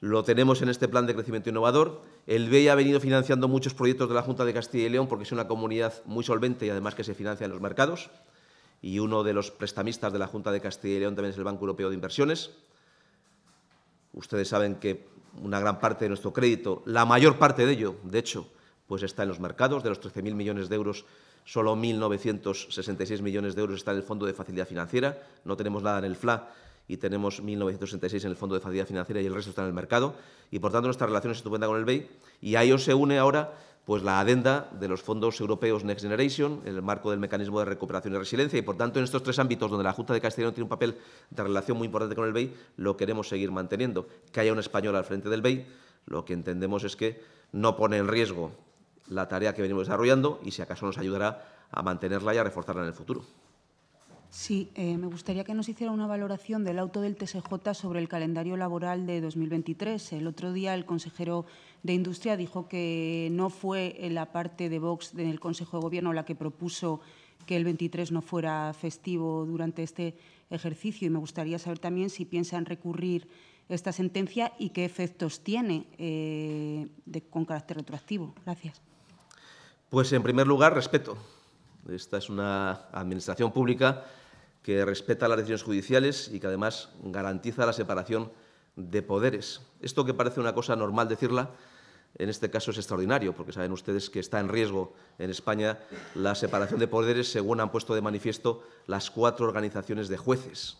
lo tenemos en este plan de crecimiento innovador. El BEI ha venido financiando muchos proyectos de la Junta de Castilla y León porque es una comunidad muy solvente y además que se financia en los mercados. Y uno de los prestamistas de la Junta de Castilla y León también es el Banco Europeo de Inversiones. Ustedes saben que una gran parte de nuestro crédito, la mayor parte de ello, de hecho, pues está en los mercados. De los 13.000 millones de euros, solo 1.966 millones de euros están en el Fondo de Facilidad Financiera. No tenemos nada en el FLA y tenemos 1.966 en el Fondo de Facilidad Financiera y el resto está en el mercado. Y por tanto nuestra relación es estupenda con el BEI y a ello se une ahora pues la adenda de los fondos europeos Next Generation, en el marco del mecanismo de recuperación y resiliencia, y por tanto en estos tres ámbitos donde la Junta de Castellón tiene un papel de relación muy importante con el BEI, lo queremos seguir manteniendo. Que haya un español al frente del BEI, lo que entendemos es que no pone en riesgo la tarea que venimos desarrollando y si acaso nos ayudará a mantenerla y a reforzarla en el futuro. Sí, eh, me gustaría que nos hiciera una valoración del auto del TSJ sobre el calendario laboral de 2023. El otro día el consejero de Industria dijo que no fue la parte de Vox del Consejo de Gobierno la que propuso que el 23 no fuera festivo durante este ejercicio y me gustaría saber también si piensan recurrir esta sentencia y qué efectos tiene eh, con carácter retroactivo. Gracias. Pues en primer lugar, respeto. Esta es una administración pública que respeta las decisiones judiciales y que además garantiza la separación de poderes. Esto que parece una cosa normal decirla, en este caso es extraordinario, porque saben ustedes que está en riesgo en España la separación de poderes, según han puesto de manifiesto las cuatro organizaciones de jueces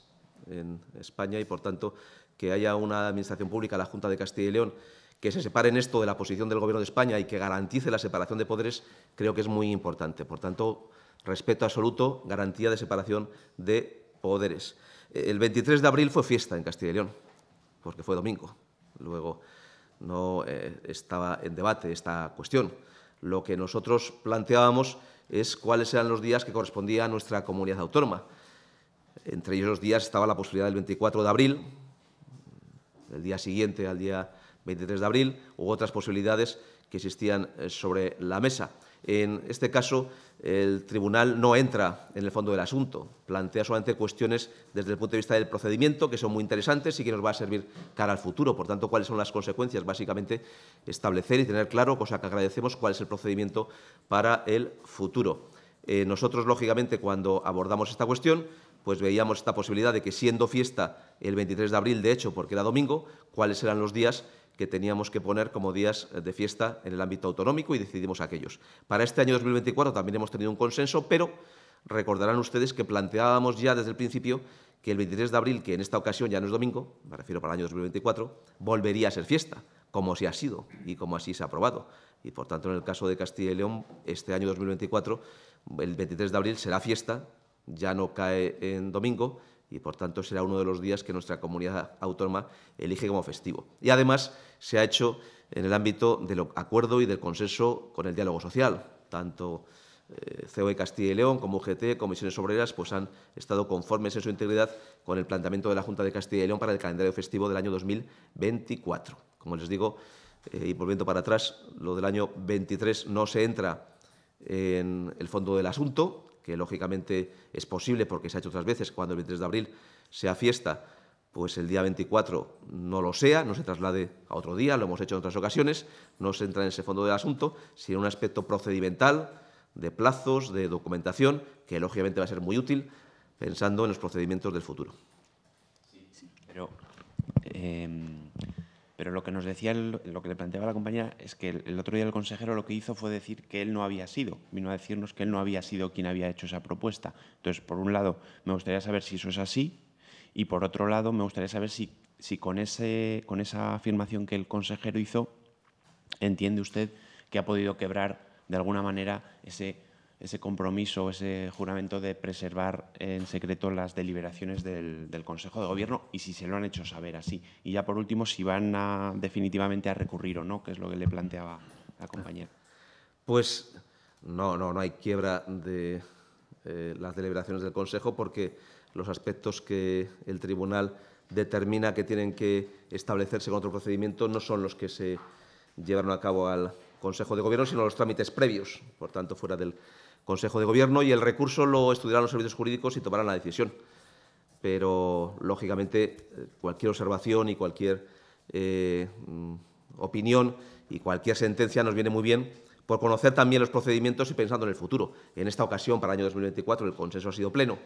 en España, y por tanto que haya una administración pública, la Junta de Castilla y León, que se separe en esto de la posición del Gobierno de España y que garantice la separación de poderes, creo que es muy importante. Por tanto, Respeto absoluto, garantía de separación de poderes. Eh, el 23 de abril fue fiesta en Castilla y León, porque fue domingo. Luego no eh, estaba en debate esta cuestión. Lo que nosotros planteábamos es cuáles eran los días que correspondía a nuestra comunidad autónoma. Entre ellos los días estaba la posibilidad del 24 de abril, el día siguiente al día 23 de abril, u otras posibilidades que existían eh, sobre la mesa. En este caso, el tribunal no entra en el fondo del asunto, plantea solamente cuestiones desde el punto de vista del procedimiento que son muy interesantes y que nos va a servir cara al futuro. Por tanto, cuáles son las consecuencias, básicamente establecer y tener claro, cosa que agradecemos, cuál es el procedimiento para el futuro. Eh, nosotros, lógicamente, cuando abordamos esta cuestión, pues veíamos esta posibilidad de que siendo fiesta el 23 de abril, de hecho, porque era domingo, cuáles eran los días que teníamos que poner como días eh, de fiesta en el ámbito autonómico y decidimos aquellos. Para este año 2024 también hemos tenido un consenso, pero recordarán ustedes que planteábamos ya desde el principio que el 23 de abril, que en esta ocasión ya no es domingo, me refiero para el año 2024, volvería a ser fiesta, como así ha sido y como así se ha aprobado. Y por tanto, en el caso de Castilla y León, este año 2024, el 23 de abril será fiesta ya no cae en domingo y por tanto será uno de los días que nuestra comunidad autónoma elige como festivo. Y además se ha hecho en el ámbito del acuerdo y del consenso con el diálogo social, tanto eh, ceo COE Castilla y León como UGT, comisiones obreras, pues han estado conformes en su integridad con el planteamiento de la Junta de Castilla y León para el calendario festivo del año 2024. Como les digo, eh, y volviendo para atrás, lo del año 23 no se entra en el fondo del asunto, que lógicamente es posible porque se ha hecho otras veces, cuando el 23 de abril sea fiesta, pues el día 24 no lo sea, no se traslade a otro día, lo hemos hecho en otras ocasiones, no se entra en ese fondo del asunto, sino en un aspecto procedimental, de plazos, de documentación, que lógicamente va a ser muy útil pensando en los procedimientos del futuro. Em, pero lo que nos decía, lo que le planteaba la compañía es que el, otro día el consejero lo que hizo fue decir que él no había sido, vino a decirnos que él no había sido quien había hecho esa propuesta. Entonces, por un lado, me gustaría saber si eso es así y por otro lado, me gustaría saber si, si con, ese, con esa afirmación que el consejero hizo, entiende usted que ha podido quebrar de alguna manera ese ese compromiso, ese juramento de preservar en secreto las deliberaciones del, Consejo de Gobierno y si se lo han hecho saber así. Y ya por último, si van definitivamente a recurrir o no, que es lo que le planteaba la compañera. Pues no, no, no hay quiebra de eh, las deliberaciones del Consejo porque los aspectos que el Tribunal determina que tienen que establecerse con otro procedimiento no son los que se llevaron a cabo al Consejo de Gobierno, sino los trámites previos, por tanto, fuera del Consejo de Gobierno y el recurso lo estudiarán los servicios jurídicos y tomarán la decisión. Pero, lógicamente, eh, cualquier observación y cualquier eh, mm, opinión y cualquier sentencia nos viene muy bien por conocer también los procedimientos y pensando en el futuro. En esta ocasión, para el año 2024, el consenso ha sido pleno,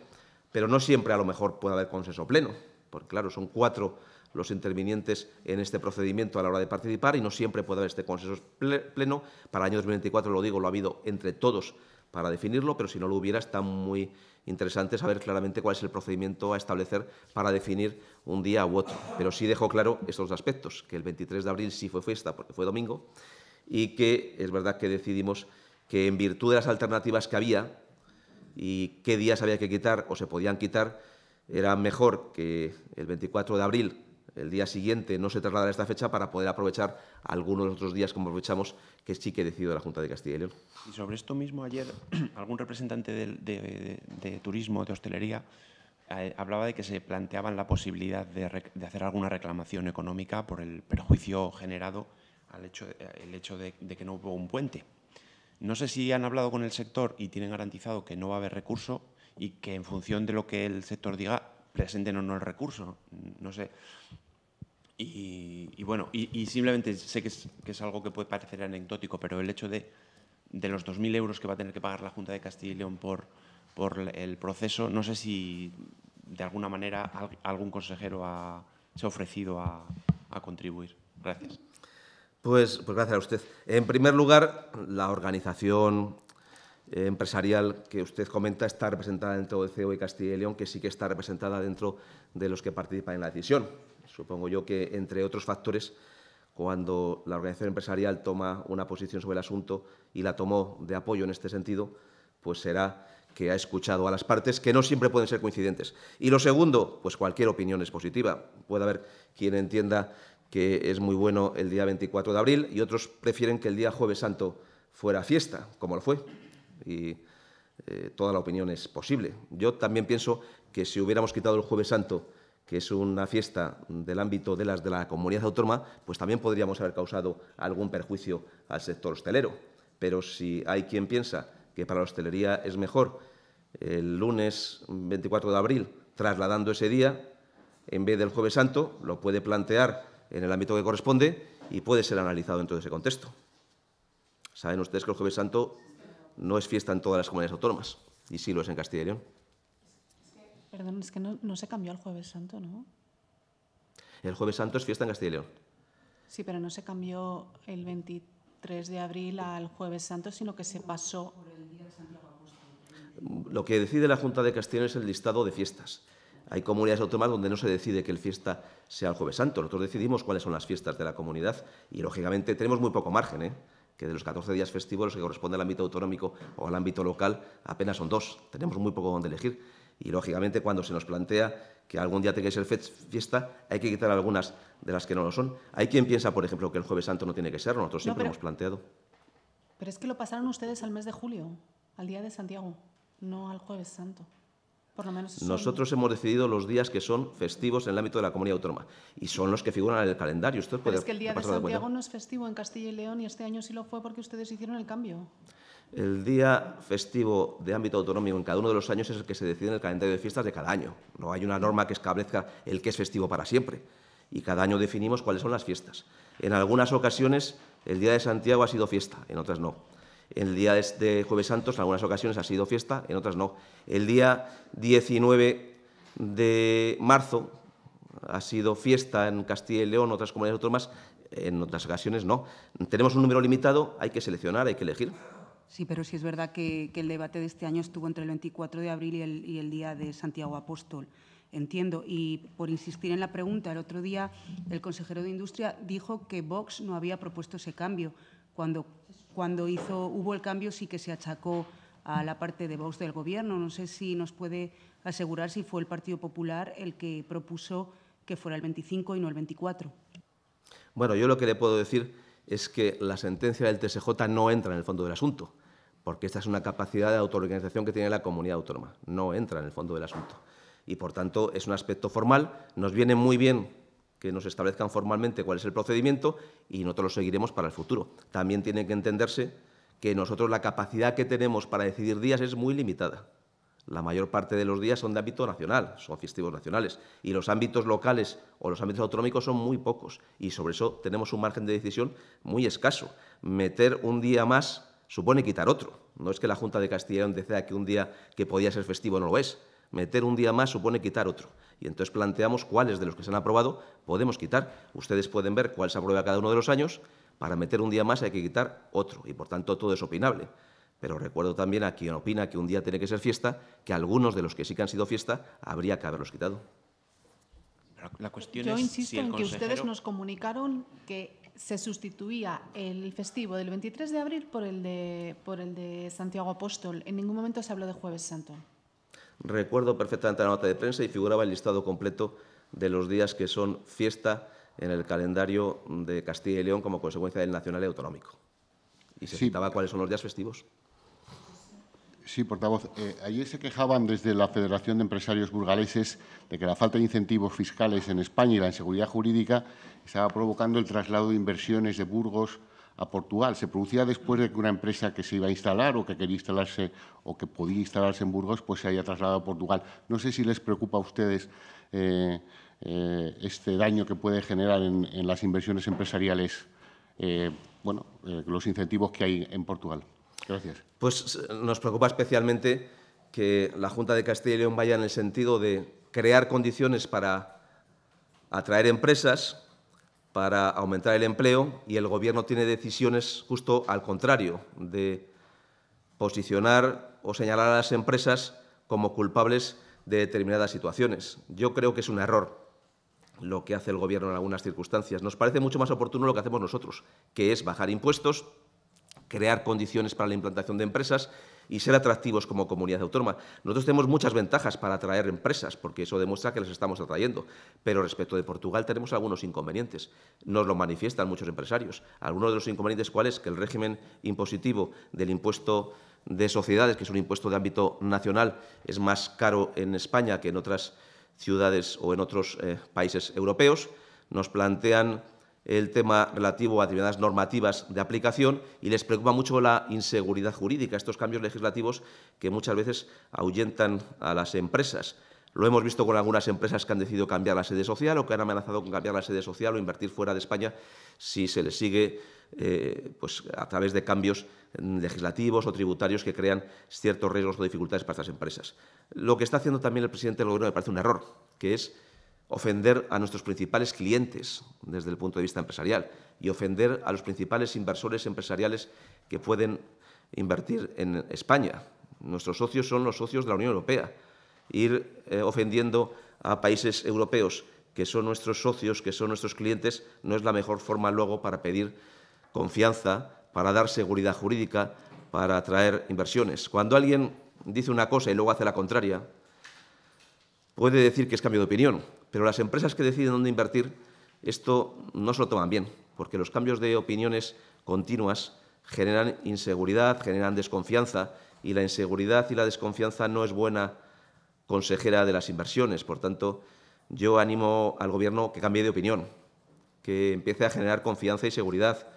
pero no siempre a lo mejor puede haber consenso pleno, porque claro, son cuatro los intervinientes en este procedimiento a la hora de participar y no siempre puede haber este consenso pleno. Para el año 2024, lo digo, lo ha habido entre todos para definirlo, pero si no lo hubiera está muy interesante saber claramente cuál es el procedimiento a establecer para definir un día u otro. Pero sí dejó claro estos aspectos, que el 23 de abril sí fue fiesta porque fue domingo y que es verdad que decidimos que en virtud de las alternativas que había y qué días había que quitar o se podían quitar, era mejor que el 24 de abril el día siguiente no se trasladará esta fecha para poder aprovechar algunos otros días como aprovechamos que sí que decidido la Junta de Castilla y León. Y sobre esto mismo ayer algún representante de, turismo, de hostelería, eh, hablaba de que se planteaban la posibilidad de, hacer alguna reclamación económica por el perjuicio generado al hecho, el hecho de, que no hubo un puente. No sé si han hablado con el sector y tienen garantizado que no va a haber recurso y que en función de lo que el sector diga presenten o no el recurso, no sé. Y, bueno, y, simplemente sé que es, algo que puede parecer anecdótico, pero el hecho de, de los 2.000 euros que va a tener que pagar la Junta de Castilla y León por, por el proceso, no sé si de alguna manera algún consejero se ha ofrecido a, contribuir. Gracias. Pues, pues, gracias a usted. En primer lugar, la organización eh, empresarial que usted comenta está representada dentro del CEO y Castilla y León, que sí que está representada dentro de los que participan en la decisión. Supongo yo que, entre otros factores, cuando la organización empresarial toma una posición sobre el asunto y la tomó de apoyo en este sentido, pues será que ha escuchado a las partes, que no siempre pueden ser coincidentes. Y lo segundo, pues cualquier opinión es positiva. Puede haber quien entienda que es muy bueno el día 24 de abril y otros prefieren que el día jueves santo fuera fiesta, como lo fue y eh, toda la opinión es posible. Yo también pienso que si hubiéramos quitado el Jueves Santo, que es una fiesta del ámbito de las de la comunidad autónoma, pues también podríamos haber causado algún perjuicio al sector hostelero. Pero si hay quien piensa que para la hostelería es mejor el lunes 24 de abril, trasladando ese día, en vez del jueves santo, lo puede plantear en el ámbito que corresponde y puede ser analizado dentro de ese contexto. Saben ustedes que el jueves santo no es fiesta en todas las comunidades autónomas, y sí lo es en Castilla y León. Perdón, es que no, se cambió al Jueves Santo, ¿no? El Jueves Santo es fiesta en Castilla y León. Sí, pero no se cambió el 23 de abril al Jueves Santo, sino que se pasó... Lo que decide la Junta de Castilla es el listado de fiestas. Hay comunidades autónomas donde no se decide que el fiesta sea el Jueves Santo. Nosotros decidimos cuáles son las fiestas de la comunidad y, lógicamente, tenemos muy poco margen. ¿eh? que de los 14 días festivos que corresponde al ámbito autonómico o al ámbito local apenas son dos. Tenemos muy poco donde elegir. Y lógicamente cuando se nos plantea que algún día tenga que ser fiesta, hay que quitar algunas de las que no lo son. Hay quien piensa, por ejemplo, que el jueves santo no tiene que ser, nosotros siempre hemos planteado. Pero es que lo pasaron ustedes al mes de julio, al día de Santiago, no al jueves santo menos Nosotros hemos decidido los días que son festivos en el ámbito de la comunidad autónoma y son los que figuran en el calendario. Usted puede Pero es que el día de Santiago no es festivo en Castilla y León y este año sí lo fue porque ustedes hicieron el cambio. El día festivo de ámbito autonómico en cada uno de los años es el que se decide en el calendario de fiestas de cada año. No hay una norma que establezca el que es festivo para siempre. Y cada año definimos cuáles son las fiestas. En algunas ocasiones el Día de Santiago ha sido fiesta, en otras no. El día de Jueves Santos en algunas ocasiones ha sido fiesta, en otras no. El día 19 de marzo ha sido fiesta en Castilla y León, otras comunidades autónomas, en otras ocasiones no. Tenemos un número limitado, hay que seleccionar, hay que elegir. Sí, pero sí es verdad que, el debate de este año estuvo entre el 24 de abril y el, y el día de Santiago Apóstol. Entiendo. Y por insistir en la pregunta, el otro día el consejero de Industria dijo que Vox no había propuesto ese cambio, cuando cuando hizo, hubo el cambio sí que se achacó a la parte de voz del Gobierno. No sé si nos puede asegurar si fue el Partido Popular el que propuso que fuera el 25 y no el 24. Bueno, yo lo que le puedo decir es que la sentencia del TSJ no entra en el fondo del asunto, porque esta es una capacidad de autoorganización que tiene la comunidad autónoma, no entra en el fondo del asunto. Y por tanto es un aspecto formal, nos viene muy bien que nos establezcan formalmente cuál es el procedimiento y nosotros lo seguiremos para el futuro. También tiene que entenderse que nosotros la capacidad que tenemos para decidir días es muy limitada. La mayor parte de los días son de ámbito nacional, son festivos nacionales, y los ámbitos locales o los ámbitos autonómicos son muy pocos, y sobre eso tenemos un margen de decisión muy escaso. Meter un día más supone quitar otro. No es que la Junta de Castilla y León decida que un día que podía ser festivo no lo es. Meter un día más supone quitar otro. Y entonces planteamos cuáles de los que se han aprobado podemos quitar. Ustedes pueden ver cuál se aprueba cada uno de los años. Para meter un día más hay que quitar otro y por tanto todo es opinable. Pero recuerdo también a quien opina que un día tiene que ser fiesta, que algunos de los que sí que han sido fiesta habría que haberlos quitado. Yo insisto en que ustedes nos comunicaron que se sustituía el festivo del 23 de abril por el de Santiago Apóstol. En ningún momento se habló de Jueves Santo. Recuerdo perfectamente la nota de prensa y figuraba el listado completo de los días que son fiesta en el calendario de Castilla y León como consecuencia del nacional y autonómico. Y se citaba cuáles son los días festivos. Sí, portavoz. Eh, ayer se quejaban desde la Federación de Empresarios Burgaleses de que la falta de incentivos fiscales en España y la inseguridad jurídica estaba provocando el traslado de inversiones de Burgos a Portugal. Se producía después de que una empresa que se iba a instalar o que quería instalarse o que podía instalarse en Burgos, pues se haya trasladado a Portugal. No sé si les preocupa a ustedes eh, eh, este daño que puede generar en, las inversiones empresariales, eh, bueno, los incentivos que hay en Portugal. Gracias. Pues nos preocupa especialmente que la Junta de Castilla y León vaya en el sentido de crear condiciones para atraer empresas para aumentar el empleo y el Gobierno tiene decisiones justo al contrario, de posicionar o señalar a las empresas como culpables de determinadas situaciones. Yo creo que es un error lo que hace el Gobierno en algunas circunstancias. Nos parece mucho más oportuno lo que hacemos nosotros, que es bajar impuestos, crear condiciones para la implantación de empresas y ser atractivos como comunidad autónoma. Nosotros tenemos muchas ventajas para atraer empresas, porque eso demuestra que las estamos atrayendo, pero respecto de Portugal tenemos algunos inconvenientes. Nos lo manifiestan muchos empresarios. Algunos de los inconvenientes cuáles que el régimen impositivo del impuesto de sociedades, que es un impuesto de ámbito nacional, es más caro en España que en otras ciudades o en otros eh, países europeos. Nos plantean el tema relativo a determinadas normativas de aplicación y les preocupa mucho la inseguridad jurídica, estos cambios legislativos que muchas veces ahuyentan a las empresas. Lo hemos visto con algunas empresas que han decidido cambiar la sede social o que han amenazado con cambiar la sede social o invertir fuera de España si se les sigue eh, pues a través de cambios legislativos o tributarios que crean ciertos riesgos o dificultades para estas empresas. Lo que está haciendo también el presidente del Gobierno me parece un error, que es ofender a nuestros principales clientes desde el punto de vista empresarial y ofender a los principales inversores empresariales que pueden invertir en España. Nuestros socios son los socios de la Unión Europea. Ir eh, ofendiendo a países europeos que son nuestros socios, que son nuestros clientes, no es la mejor forma luego para pedir confianza, para dar seguridad jurídica, para atraer inversiones. Cuando alguien dice una cosa y luego hace la contraria, puede decir que es cambio de opinión, pero las empresas que deciden dónde invertir, esto no se lo toman bien, porque los cambios de opiniones continuas generan inseguridad, generan desconfianza, y la inseguridad y la desconfianza no es buena consejera de las inversiones. Por tanto, yo animo al Gobierno que cambie de opinión, que empiece a generar confianza y seguridad,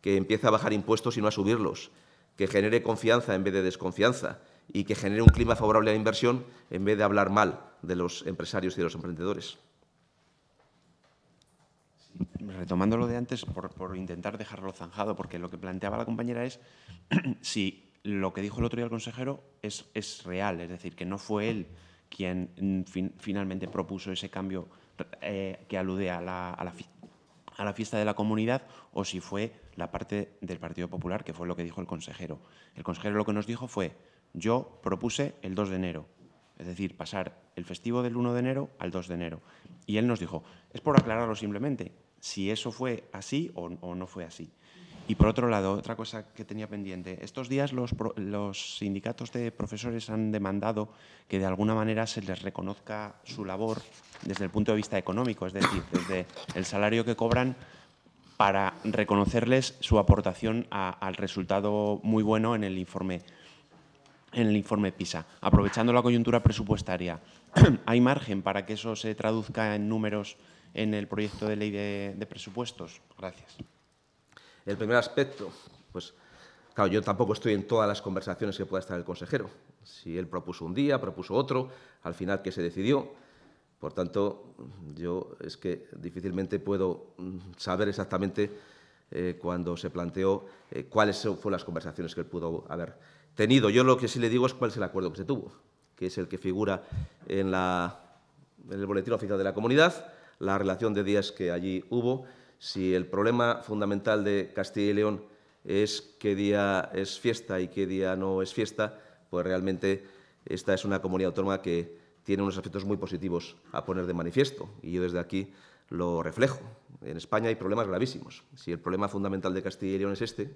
que empiece a bajar impuestos y no a subirlos, que genere confianza en vez de desconfianza, y que genere un clima favorable a la inversión en vez de hablar mal de los empresarios y de los emprendedores. Retomando lo de antes, por, intentar dejarlo zanjado, porque lo que planteaba la compañera es si lo que dijo el otro día el consejero es, es real, es decir, que no fue él quien mm, finalmente propuso ese cambio eh, que alude a la, a la, fiesta de la comunidad o si fue la parte del Partido Popular, que fue lo que dijo el consejero. El consejero lo que nos dijo fue, yo propuse el 2 de enero, es decir, pasar el festivo del 1 de enero al 2 de enero. Y él nos dijo, es por aclararlo simplemente, si eso fue así o, no fue así. Y por otro lado, otra cosa que tenía pendiente, estos días los, sindicatos de profesores han demandado que de alguna manera se les reconozca su labor desde el punto de vista económico, es decir, desde el salario que cobran para reconocerles su aportación al resultado muy bueno en el informe en el informe PISA. Aprovechando la coyuntura presupuestaria, ¿hay margen para que eso se traduzca en números en el proyecto de ley de, de presupuestos? Gracias. El primer aspecto, pues claro, yo tampoco estoy en todas las conversaciones que pueda estar el consejero. Si él propuso un día, propuso otro, al final, ¿qué se decidió? Por tanto, yo es que difícilmente puedo mm, saber exactamente eh, cuando se planteó eh, cuáles fueron las conversaciones que él pudo haber tenido. Yo lo que sí le digo es cuál es el acuerdo que se tuvo, que es el que figura en, en el boletín oficial de la comunidad, la relación de días que allí hubo. Si el problema fundamental de Castilla y León es qué día es fiesta y qué día no es fiesta, pues realmente esta es una comunidad autónoma que tiene unos efectos muy positivos a poner de manifiesto y yo desde aquí lo reflejo. En España hay problemas gravísimos. Si el problema fundamental de Castilla y León es este,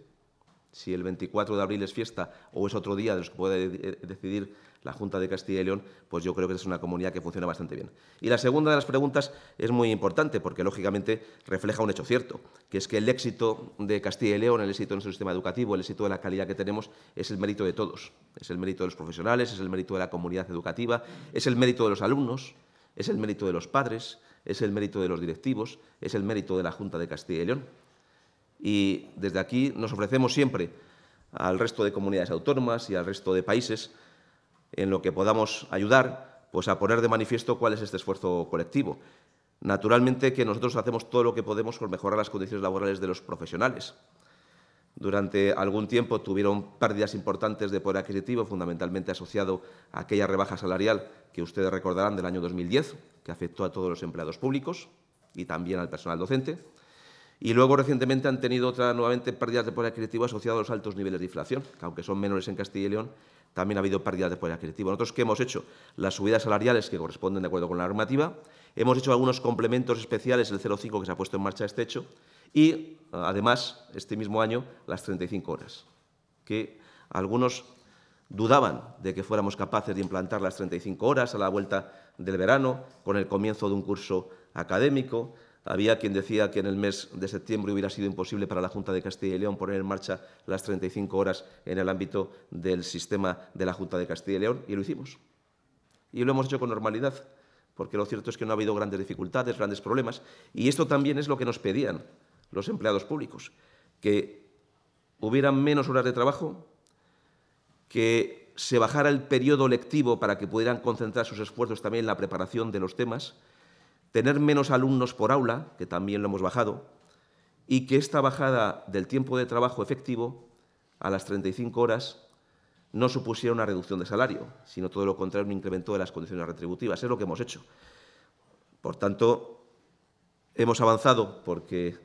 si el 24 de abril es fiesta o es otro día de los que puede decidir la Junta de Castilla y León, pues yo creo que es una comunidad que funciona bastante bien. Y la segunda de las preguntas es muy importante porque, lógicamente, refleja un hecho cierto, que es que el éxito de Castilla y León, el éxito de nuestro sistema educativo, el éxito de la calidad que tenemos, es el mérito de todos. Es el mérito de los profesionales, es el mérito de la comunidad educativa, es el mérito de los alumnos, es el mérito de los padres, es el mérito de los directivos, es el mérito de la Junta de Castilla y León. Y desde aquí nos ofrecemos siempre al resto de comunidades autónomas y al resto de países en lo que podamos ayudar, pues a poner de manifiesto cuál es este esfuerzo colectivo. Naturalmente que nosotros hacemos todo lo que podemos por mejorar las condiciones laborales de los profesionales. Durante algún tiempo tuvieron pérdidas importantes de poder adquisitivo, fundamentalmente asociado a aquella rebaja salarial que ustedes recordarán del año 2010, que afectó a todos los empleados públicos y también al personal docente. Y luego recientemente han tenido otra nuevamente pérdidas de poder adquisitivo asociadas a los altos niveles de inflación, aunque son menores en Castilla y León, también ha habido pérdidas de poder adquisitivo. Nosotros, ¿qué hemos hecho? Las subidas salariales que corresponden de acuerdo con la normativa, hemos hecho algunos complementos especiales, el 0,5 que se ha puesto en marcha este hecho, y además, este mismo año, las 35 horas, que algunos dudaban de que fuéramos capaces de implantar las 35 horas a la vuelta del verano, con el comienzo de un curso académico, había quien decía que en el mes de septiembre hubiera sido imposible para la Junta de Castilla y León poner en marcha las 35 horas en el ámbito del sistema de la Junta de Castilla y León, y lo hicimos. Y lo hemos hecho con normalidad, porque lo cierto es que no ha habido grandes dificultades, grandes problemas, y esto también es lo que nos pedían los empleados públicos, que hubieran menos horas de trabajo, que se bajara el periodo lectivo para que pudieran concentrar sus esfuerzos también en la preparación de los temas, tener menos alumnos por aula, que también lo hemos bajado, y que esta bajada del tiempo de trabajo efectivo a las 35 horas no supusiera una reducción de salario, sino todo lo contrario, un incremento de las condiciones retributivas. Es lo que hemos hecho. Por tanto, hemos avanzado porque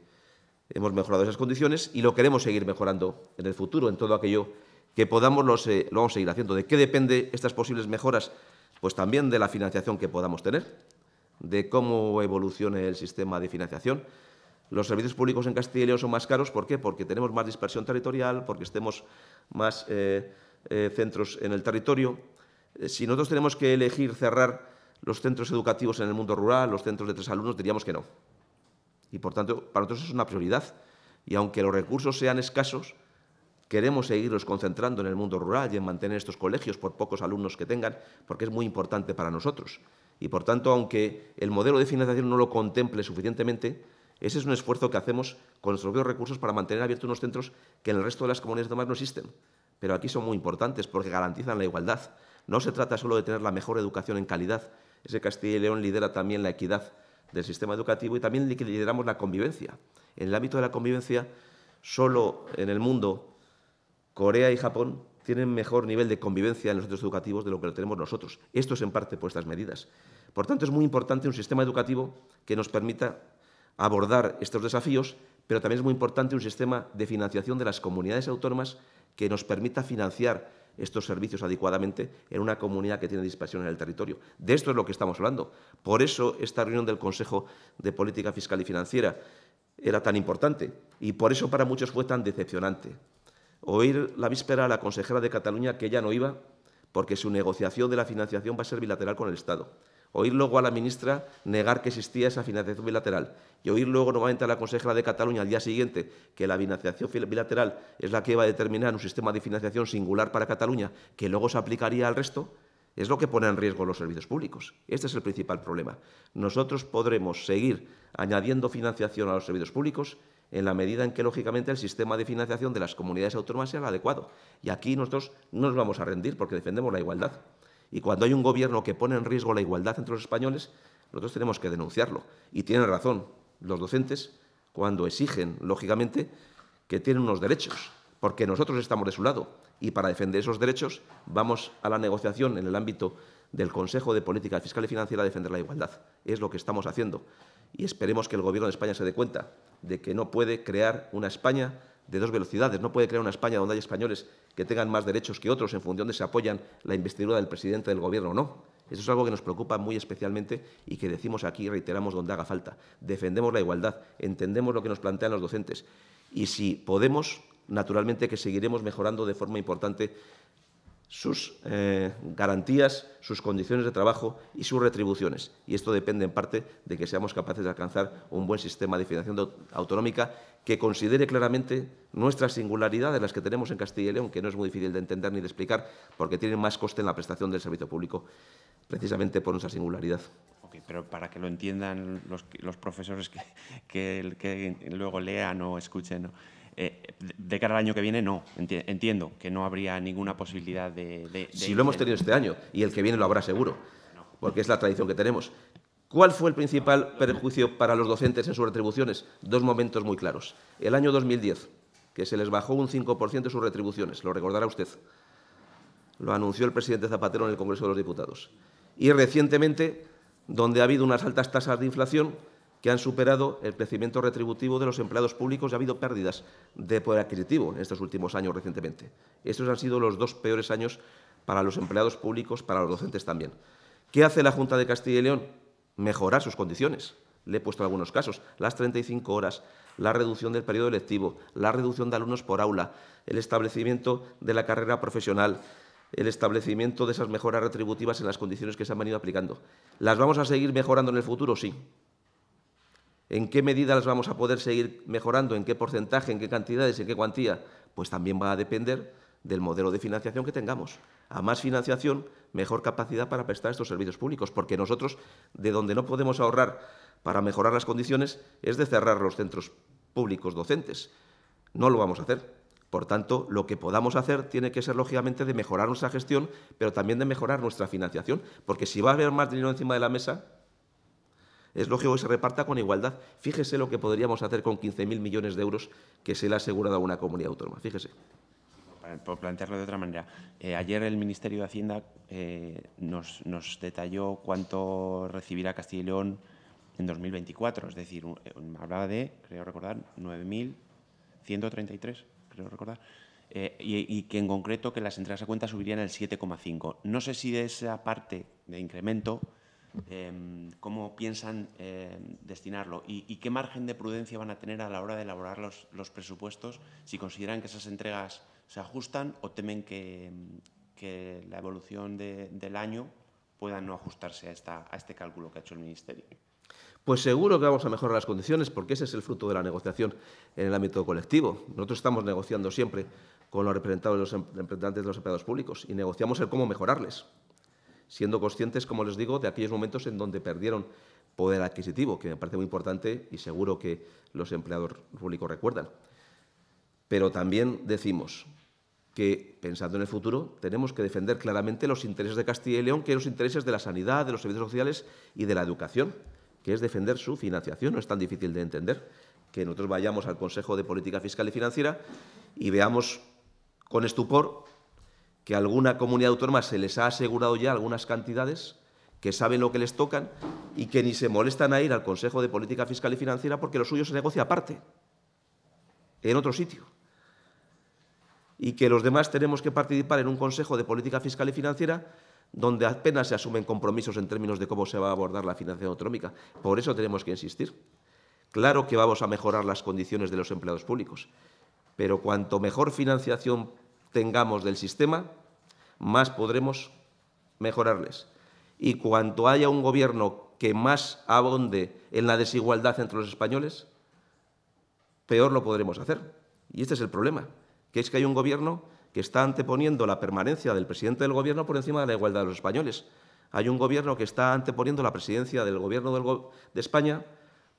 hemos mejorado esas condiciones y lo queremos seguir mejorando en el futuro, en todo aquello que podamos, lo vamos a seguir haciendo. ¿De qué depende estas posibles mejoras? Pues también de la financiación que podamos tener de cómo evolucione el sistema de financiación. Los servicios públicos en Castilla y León son más caros, ¿por qué? Porque tenemos más dispersión territorial, porque estemos más eh, eh, centros en el territorio. Eh, si nosotros tenemos que elegir cerrar los centros educativos en el mundo rural, los centros de tres alumnos, diríamos que no. Y por tanto, para nosotros es una prioridad. Y aunque los recursos sean escasos, queremos seguirlos concentrando en el mundo rural y en mantener estos colegios por pocos alumnos que tengan, porque es muy importante para nosotros y por tanto, aunque el modelo de financiación no lo contemple suficientemente, ese es un esfuerzo que hacemos con nuestros propios recursos para mantener abiertos unos centros que en el resto de las comunidades más no existen. Pero aquí son muy importantes porque garantizan la igualdad. No se trata solo de tener la mejor educación en calidad. Ese Castilla y León lidera también la equidad del sistema educativo y también lideramos la convivencia. En el ámbito de la convivencia, solo en el mundo, Corea y Japón tienen mejor nivel de convivencia en los centros educativos de lo que lo tenemos nosotros. Esto es en parte por estas medidas. Por tanto, es muy importante un sistema educativo que nos permita abordar estos desafíos, pero también es muy importante un sistema de financiación de las comunidades autónomas que nos permita financiar estos servicios adecuadamente en una comunidad que tiene dispersión en el territorio. De esto es lo que estamos hablando. Por eso esta reunión del Consejo de Política Fiscal y Financiera era tan importante y por eso para muchos fue tan decepcionante oír la víspera a la consejera de Cataluña que ella no iba porque su negociación de la financiación va a ser bilateral con el Estado. Oír luego a la ministra negar que existía esa financiación bilateral y oír luego nuevamente a la consejera de Cataluña al día siguiente que la financiación bilateral es la que va a determinar un sistema de financiación singular para Cataluña que luego se aplicaría al resto, es lo que pone en riesgo los servicios públicos. Este es el principal problema. Nosotros podremos seguir añadiendo financiación a los servicios públicos en la medida en que, lógicamente, el sistema de financiación de las comunidades autónomas sea adecuado. Y aquí nosotros no nos vamos a rendir porque defendemos la igualdad. Y cuando hay un gobierno que pone en riesgo la igualdad entre los españoles, nosotros tenemos que denunciarlo. Y tienen razón los docentes cuando exigen, lógicamente, que tienen unos derechos, porque nosotros estamos de su lado. Y para defender esos derechos vamos a la negociación en el ámbito del Consejo de Política Fiscal y Financiera a defender la igualdad. Es lo que estamos haciendo y esperemos que el Gobierno de España se dé cuenta de que no puede crear una España de dos velocidades, no puede crear una España donde hay españoles que tengan más derechos que otros en función de si apoyan la investidura del presidente del Gobierno o no. Eso es algo que nos preocupa muy especialmente y que decimos aquí reiteramos donde haga falta. Defendemos la igualdad, entendemos lo que nos plantean los docentes y si podemos, naturalmente que seguiremos mejorando de forma importante sus eh, garantías, sus condiciones de trabajo y sus retribuciones. Y esto depende en parte de que seamos capaces de alcanzar un buen sistema de financiación autonómica que considere claramente nuestra singularidad, de las que tenemos en Castilla y León, que no es muy difícil de entender ni de explicar, porque tienen más coste en la prestación del servicio público, precisamente por nuestra singularidad. Okay, pero para que lo entiendan los, profesores que, luego lean o escuchen. Eh, de cara al año que viene, no. Entiendo que no habría ninguna posibilidad de... si lo hemos tenido este año, y el que viene lo habrá seguro, porque es la tradición que tenemos. ¿Cuál fue el principal perjuicio para los docentes en sus retribuciones? Dos momentos muy claros. El año 2010, que se les bajó un 5% de sus retribuciones, lo recordará usted. Lo anunció el presidente Zapatero en el Congreso de los Diputados. Y recientemente, donde ha habido unas altas tasas de inflación, que han superado el crecimiento retributivo de los empleados públicos y ha habido pérdidas de poder adquisitivo en estos últimos años recientemente. Estos han sido los dos peores años para los empleados públicos, para los docentes también. ¿Qué hace la Junta de Castilla y León? Mejorar sus condiciones. Le he puesto algunos casos. Las 35 horas, la reducción del periodo electivo, la reducción de alumnos por aula, el establecimiento de la carrera profesional, el establecimiento de esas mejoras retributivas en las condiciones que se han venido aplicando. ¿Las vamos a seguir mejorando en el futuro? Sí, ¿En qué medida las vamos a poder seguir mejorando? ¿En qué porcentaje? ¿En qué cantidades? ¿En qué cuantía? Pues también va a depender del modelo de financiación que tengamos. A más financiación, mejor capacidad para prestar estos servicios públicos, porque nosotros de donde no podemos ahorrar para mejorar las condiciones es de cerrar los centros públicos docentes. No lo vamos a hacer. Por tanto, lo que podamos hacer tiene que ser, lógicamente, de mejorar nuestra gestión, pero también de mejorar nuestra financiación, porque si va a haber más dinero encima de la mesa, es lógico que se reparta con igualdad. Fíjese lo que podríamos hacer con 15.000 millones de euros que se le ha asegurado a una comunidad autónoma. Fíjese. Eh, por plantearlo de otra manera, eh, ayer el Ministerio de Hacienda eh, nos, detalló cuánto recibirá Castilla y León en 2024. Es decir, hablaba de, creo recordar, 9.133, creo recordar. y, que en concreto que las entradas a cuenta subirían el 7,5. No sé si de esa parte de incremento Em, cómo piensan em, destinarlo y, qué margen de prudencia van a tener a la hora de elaborar los, presupuestos si consideran que esas entregas se ajustan o temen que, em, la evolución del año pueda no ajustarse a, a este cálculo que ha hecho el Ministerio. Pues seguro que vamos a mejorar las condiciones porque ese es el fruto de la negociación en el ámbito colectivo. Nosotros estamos negociando siempre con los representantes de los empleados públicos y negociamos el cómo mejorarles siendo conscientes, como les digo, de aquellos momentos en donde perdieron poder adquisitivo, que me parece muy importante y seguro que los empleados públicos recuerdan. Pero también decimos que, pensando en el futuro, tenemos que defender claramente los intereses de Castilla y León, que los intereses de la sanidad, de los servicios sociales y de la educación, que es defender su financiación. No es tan difícil de entender que nosotros vayamos al Consejo de Política Fiscal y Financiera y veamos con estupor que alguna comunidad autónoma se les ha asegurado ya algunas cantidades, que saben lo que les tocan y que ni se molestan a ir al Consejo de Política Fiscal y Financiera porque lo suyo se negocia aparte, en otro sitio. Y que los demás tenemos que participar en un Consejo de Política Fiscal y Financiera donde apenas se asumen compromisos en términos de cómo se va a abordar la financiación autonómica. Por eso tenemos que insistir. Claro que vamos a mejorar las condiciones de los empleados públicos, pero cuanto mejor financiación tengamos del sistema, más podremos mejorarles. Y cuanto haya un gobierno que más abonde en la desigualdad entre los españoles, peor lo podremos hacer. Y este es el problema, que es que hay un gobierno que está anteponiendo la permanencia del presidente del gobierno por encima de la igualdad de los españoles. Hay un gobierno que está anteponiendo la presidencia del gobierno de España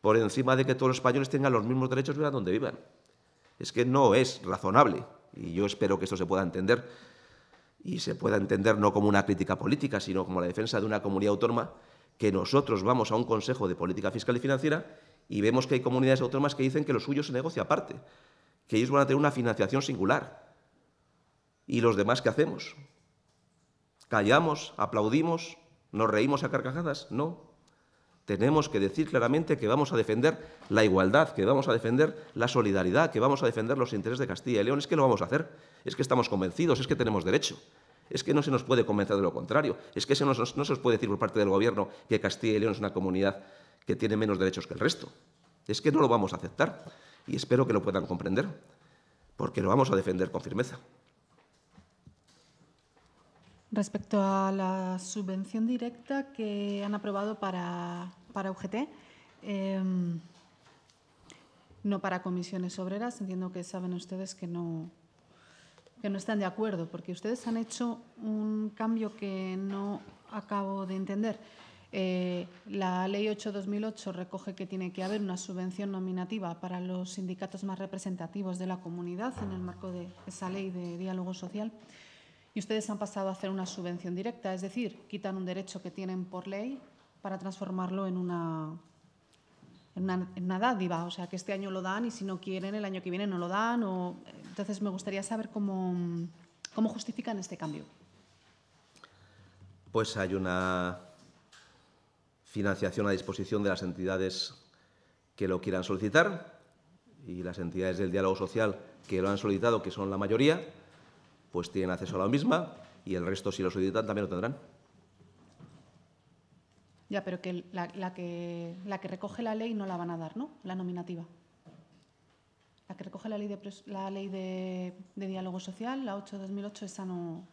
por encima de que todos los españoles tengan los mismos derechos vivan donde vivan. Es que no es razonable. Y yo espero que esto se pueda entender y se pueda entender no como una crítica política, sino como la defensa de una comunidad autónoma, que nosotros vamos a un Consejo de Política Fiscal y Financiera y vemos que hay comunidades autónomas que dicen que lo suyo se negocia aparte, que ellos van a tener una financiación singular. ¿Y los demás qué hacemos? ¿Callamos? ¿Aplaudimos? ¿Nos reímos a carcajadas? No, tenemos que decir claramente que vamos a defender la igualdad, que vamos a defender la solidaridad, que vamos a defender los intereses de Castilla y León. Es que lo vamos a hacer, es que estamos convencidos, es que tenemos derecho. Es que no se nos puede convencer de lo contrario, es que no se nos puede decir por parte del Gobierno que Castilla y León es una comunidad que tiene menos derechos que el resto. Es que no lo vamos a aceptar y espero que lo puedan comprender, porque lo vamos a defender con firmeza. Respecto a la subvención directa que han aprobado para, UGT, em, no para comisiones obreras, entiendo que saben ustedes que no, que no están de acuerdo, porque ustedes han hecho un cambio que no acabo de entender. Eh, la Ley 8-2008 recoge que tiene que haber una subvención nominativa para los sindicatos más representativos de la comunidad en el marco de esa ley de diálogo social y ustedes han pasado a hacer una subvención directa, es decir, quitan un derecho que tienen por ley para transformarlo en una, en una, dádiva, o sea, que este año lo dan y si no quieren el año que viene no lo dan. Entonces me gustaría saber cómo, cómo justifican este cambio. Pues hay una financiación a disposición de las entidades que lo quieran solicitar y las entidades del diálogo social que lo han solicitado, que son la mayoría, pues tienen acceso a la misma y el resto, si lo solicitan, también lo tendrán. Ya, pero que la, que recoge la ley no la van a dar, ¿no? La nominativa. La que recoge la ley de, la ley diálogo social, la 8-2008, esa no,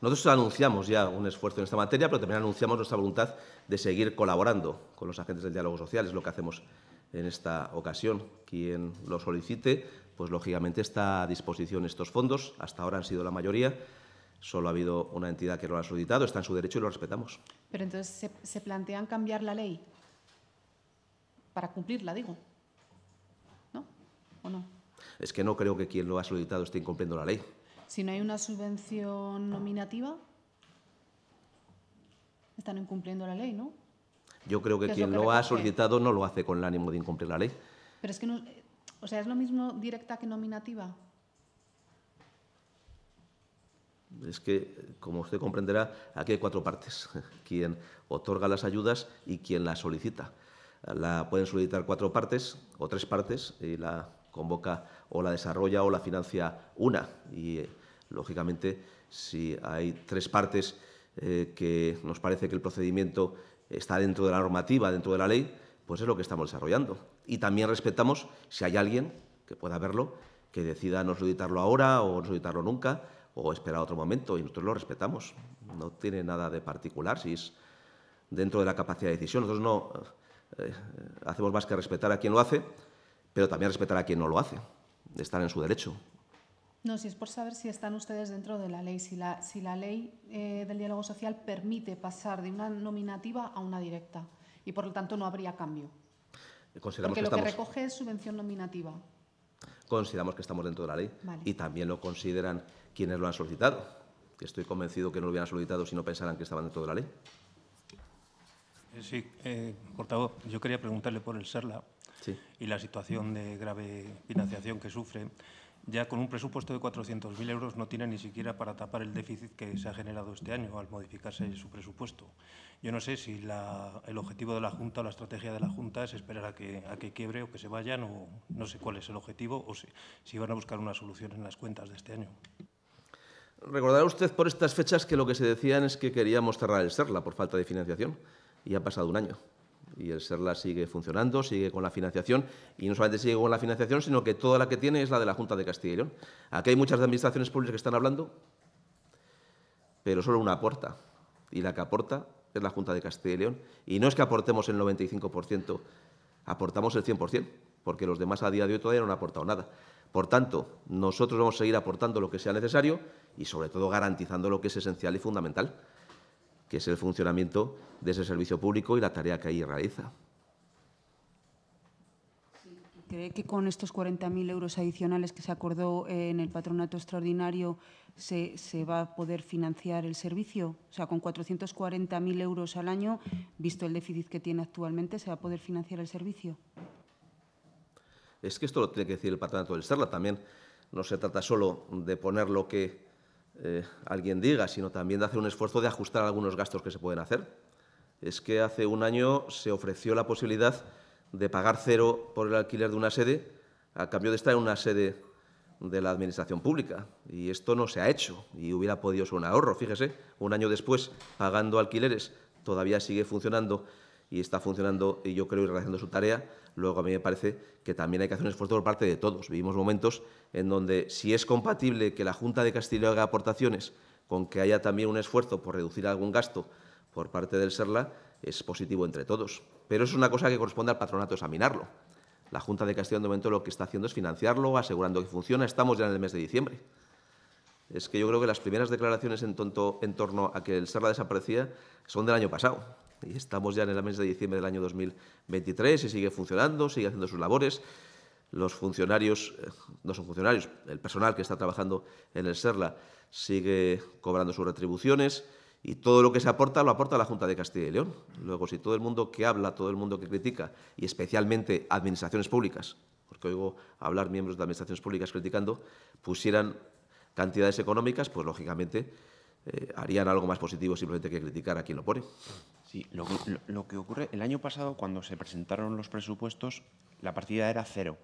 nosotros anunciamos ya un esfuerzo en esta materia, pero también anunciamos nuestra voluntad de seguir colaborando con los agentes del diálogo social. Es lo que hacemos en esta ocasión. Quien lo solicite pues lógicamente está a disposición estos fondos. Hasta ahora han sido la mayoría. Solo ha habido una entidad que lo ha solicitado, está en su derecho y lo respetamos. Pero entonces, ¿se, plantean cambiar la ley? Para cumplirla, digo. ¿No? ¿O no? Es que no creo que quien lo ha solicitado esté incumpliendo la ley. Si no hay una subvención nominativa, están incumpliendo la ley, ¿no? Yo creo que quien lo, lo ha solicitado no lo hace con el ánimo de incumplir la ley. Pero es que no, o sea, ¿es lo mismo directa que nominativa? Es que, como usted comprenderá, aquí hay cuatro partes. Quien otorga las ayudas y quien las solicita. La pueden solicitar cuatro partes o tres partes y la convoca o la desarrolla o la financia una. Y, eh, lógicamente, si hay tres partes eh, que nos parece que el procedimiento está dentro de la normativa, dentro de la ley, pues es lo que estamos desarrollando. Y también respetamos si hay alguien que pueda verlo, que decida no solicitarlo ahora o no solicitarlo nunca o esperar otro momento y nosotros lo respetamos. No tiene nada de particular si es dentro de la capacidad de decisión. Nosotros no eh, hacemos más que respetar a quien lo hace, pero también respetar a quien no lo hace, de estar en su derecho. No, si es por saber si están ustedes dentro de la ley, si la, ley eh, del diálogo social permite pasar de una nominativa a una directa y por lo tanto no habría cambio. Consideramos Porque lo que, recoge es subvención nominativa. Consideramos que estamos dentro de la ley y también lo consideran quienes lo han solicitado. Estoy convencido que no lo hubieran solicitado si no pensaran que estaban dentro de la ley. Eh, sí, eh, portavoz, yo quería preguntarle por el SERLA y la situación de grave financiación que sufre ya con un presupuesto de 400.000 euros no tiene ni siquiera para tapar el déficit que se ha generado este año al modificarse su presupuesto. Yo no sé si el objetivo de la Junta o la estrategia de la Junta es esperar a que, a que quiebre o que se vayan, o no sé cuál es el objetivo, o si, si van a buscar una solución en las cuentas de este año. Recordará usted por estas fechas que lo que se decían es que queríamos cerrar el SERLA por falta de financiación, y ha pasado un año y el SERLA sigue funcionando, sigue con la financiación y no solamente sigue con la financiación, sino que toda la que tiene es la de la Junta de Castilla y León. Aquí hay muchas administraciones públicas que están hablando, pero solo una aporta y la que aporta es la Junta de Castilla y León. Y no es que aportemos el 95%, aportamos el 100%, porque los demás a día de hoy todavía no han aportado nada. Por tanto, nosotros vamos a seguir aportando lo que sea necesario y sobre todo garantizando lo que es esencial y fundamental que es el funcionamiento de ese servicio público y la tarea que ahí realiza. ¿Cree que con estos 40.000 euros adicionales que se acordó eh, en el patronato extraordinario se, se, va a poder financiar el servicio? O sea, con 440.000 euros al año, visto el déficit que tiene actualmente, ¿se va a poder financiar el servicio? Es que esto lo tiene que decir el patronato del Serla también. No se trata solo de poner lo que eh, alguien diga, sino también de hacer un esfuerzo de ajustar algunos gastos que se pueden hacer. Es que hace un año se ofreció la posibilidad de pagar cero por el alquiler de una sede a cambio de estar en una sede de la Administración Pública. Y esto no se ha hecho y hubiera podido ser un ahorro. Fíjese, un año después, pagando alquileres, todavía sigue funcionando y está funcionando, y yo creo, y realizando su tarea, luego a mí me parece que también hay que hacer un esfuerzo por parte de todos. Vivimos momentos en donde si es compatible que la Junta de Castilla haga aportaciones con que haya también un esfuerzo por reducir algún gasto por parte del SERLA, es positivo entre todos. Pero eso es una cosa que corresponde al patronato examinarlo. La Junta de Castilla de momento lo que está haciendo es financiarlo, asegurando que funciona. Estamos ya en el mes de diciembre es que yo creo que las primeras declaraciones en, torno a que el SERLA desaparecía son del año pasado estamos ya en el mes de diciembre del año 2023 y sigue funcionando, sigue haciendo sus labores. Los funcionarios, eh, no son funcionarios, el personal que está trabajando en el SERLA sigue cobrando sus retribuciones y todo lo que se aporta lo aporta la Junta de Castilla y León. Luego, si todo el mundo que habla, todo el mundo que critica, y especialmente administraciones públicas, porque oigo hablar miembros de administraciones públicas criticando, pusieran cantidades económicas, pues lógicamente eh, harían algo más positivo simplemente que criticar a quien lo pone. Sí, lo que, ocurre, el año pasado cuando se presentaron los presupuestos, la partida era cero.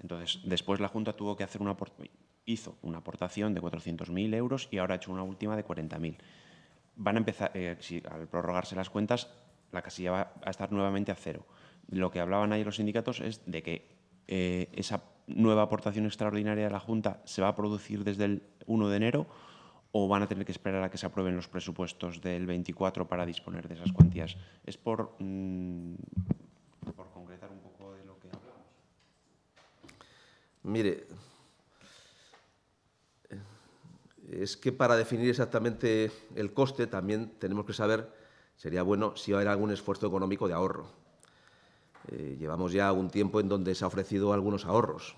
Entonces, después la Junta tuvo que hacer una hizo una aportación de 400.000 euros y ahora ha hecho una última de 40.000. Van a empezar, eh, al prorrogarse las cuentas, la casilla va a estar nuevamente a cero. Lo que hablaban ahí los sindicatos es de que eh, esa nueva aportación extraordinaria de la Junta se va a producir desde el 1 de enero o van a tener que esperar a que se aprueben los presupuestos del 24 para disponer de esas cuantías. Es mm, por, concretar un poco de lo que hablamos. Mire, eh, es que para definir exactamente el coste también tenemos que saber, sería bueno si va a haber algún esfuerzo económico de ahorro. Eh, llevamos ya un tiempo en donde se ha ofrecido algunos ahorros,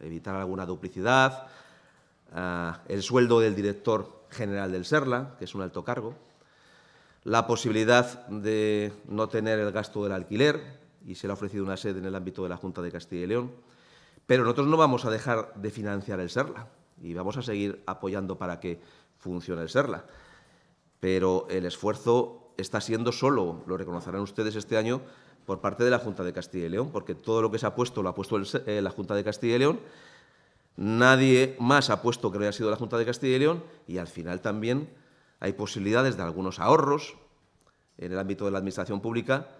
evitar alguna duplicidad, el sueldo del director general del SERLA, que es un alto cargo, la posibilidad de no tener el gasto del alquiler, y se le ha ofrecido una sede en el ámbito de la Junta de Castilla y León, pero nosotros no vamos a dejar de financiar el SERLA y vamos a seguir apoyando para que funcione el SERLA. Pero el esfuerzo está siendo solo, lo reconocerán ustedes este año, por parte de la Junta de Castilla y León, porque todo lo que se ha puesto lo ha puesto eh, la Junta de Castilla y León Nadie más ha puesto que lo haya sido la Junta de Castilla y León y al final también hay posibilidades de algunos ahorros en el ámbito de la Administración Pública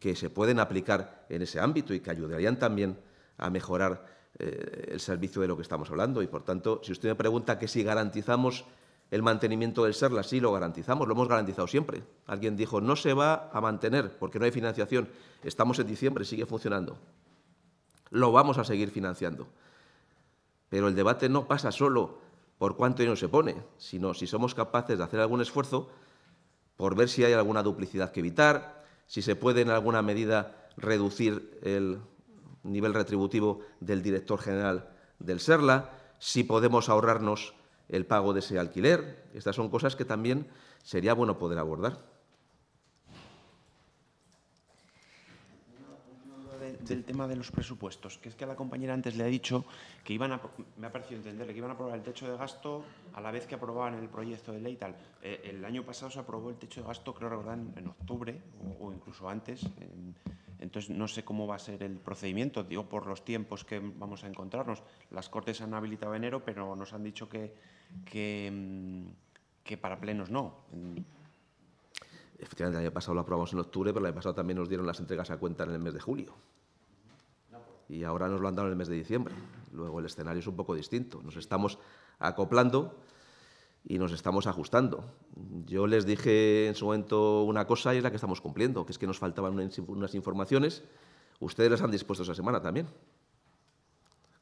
que se pueden aplicar en ese ámbito y que ayudarían también a mejorar eh, el servicio de lo que estamos hablando. Y, por tanto, si usted me pregunta que si garantizamos el mantenimiento del SERLA, sí lo garantizamos, lo hemos garantizado siempre. Alguien dijo, no se va a mantener porque no hay financiación. Estamos en diciembre, sigue funcionando. Lo vamos a seguir financiando. Pero el debate no pasa solo por cuánto dinero se pone, sino si somos capaces de hacer algún esfuerzo por ver si hay alguna duplicidad que evitar, si se puede en alguna medida reducir el nivel retributivo del director general del SERLA, si podemos ahorrarnos el pago de ese alquiler. Estas son cosas que también sería bueno poder abordar. del tema de los presupuestos, que es que a la compañera antes le ha dicho que iban a, me ha parecido entenderle, que iban a aprobar el techo de gasto a la vez que aprobaban el proyecto de ley y tal. Eh, el año pasado se aprobó el techo de gasto, creo recordar, en, octubre o, incluso antes. entonces, no sé cómo va a ser el procedimiento, digo, por los tiempos que vamos a encontrarnos. Las Cortes han habilitado enero, pero nos han dicho que, que, mm, que para plenos no. Efectivamente, el año pasado lo aprobamos en octubre, pero el año pasado también nos dieron las entregas a cuenta en el mes de julio y ahora nos lo han dado en el mes de diciembre. Luego el escenario es un poco distinto. Nos estamos acoplando y nos estamos ajustando. Yo les dije en su momento una cosa y es la que estamos cumpliendo, que es que nos faltaban unas informaciones. Ustedes las han dispuesto esa semana también,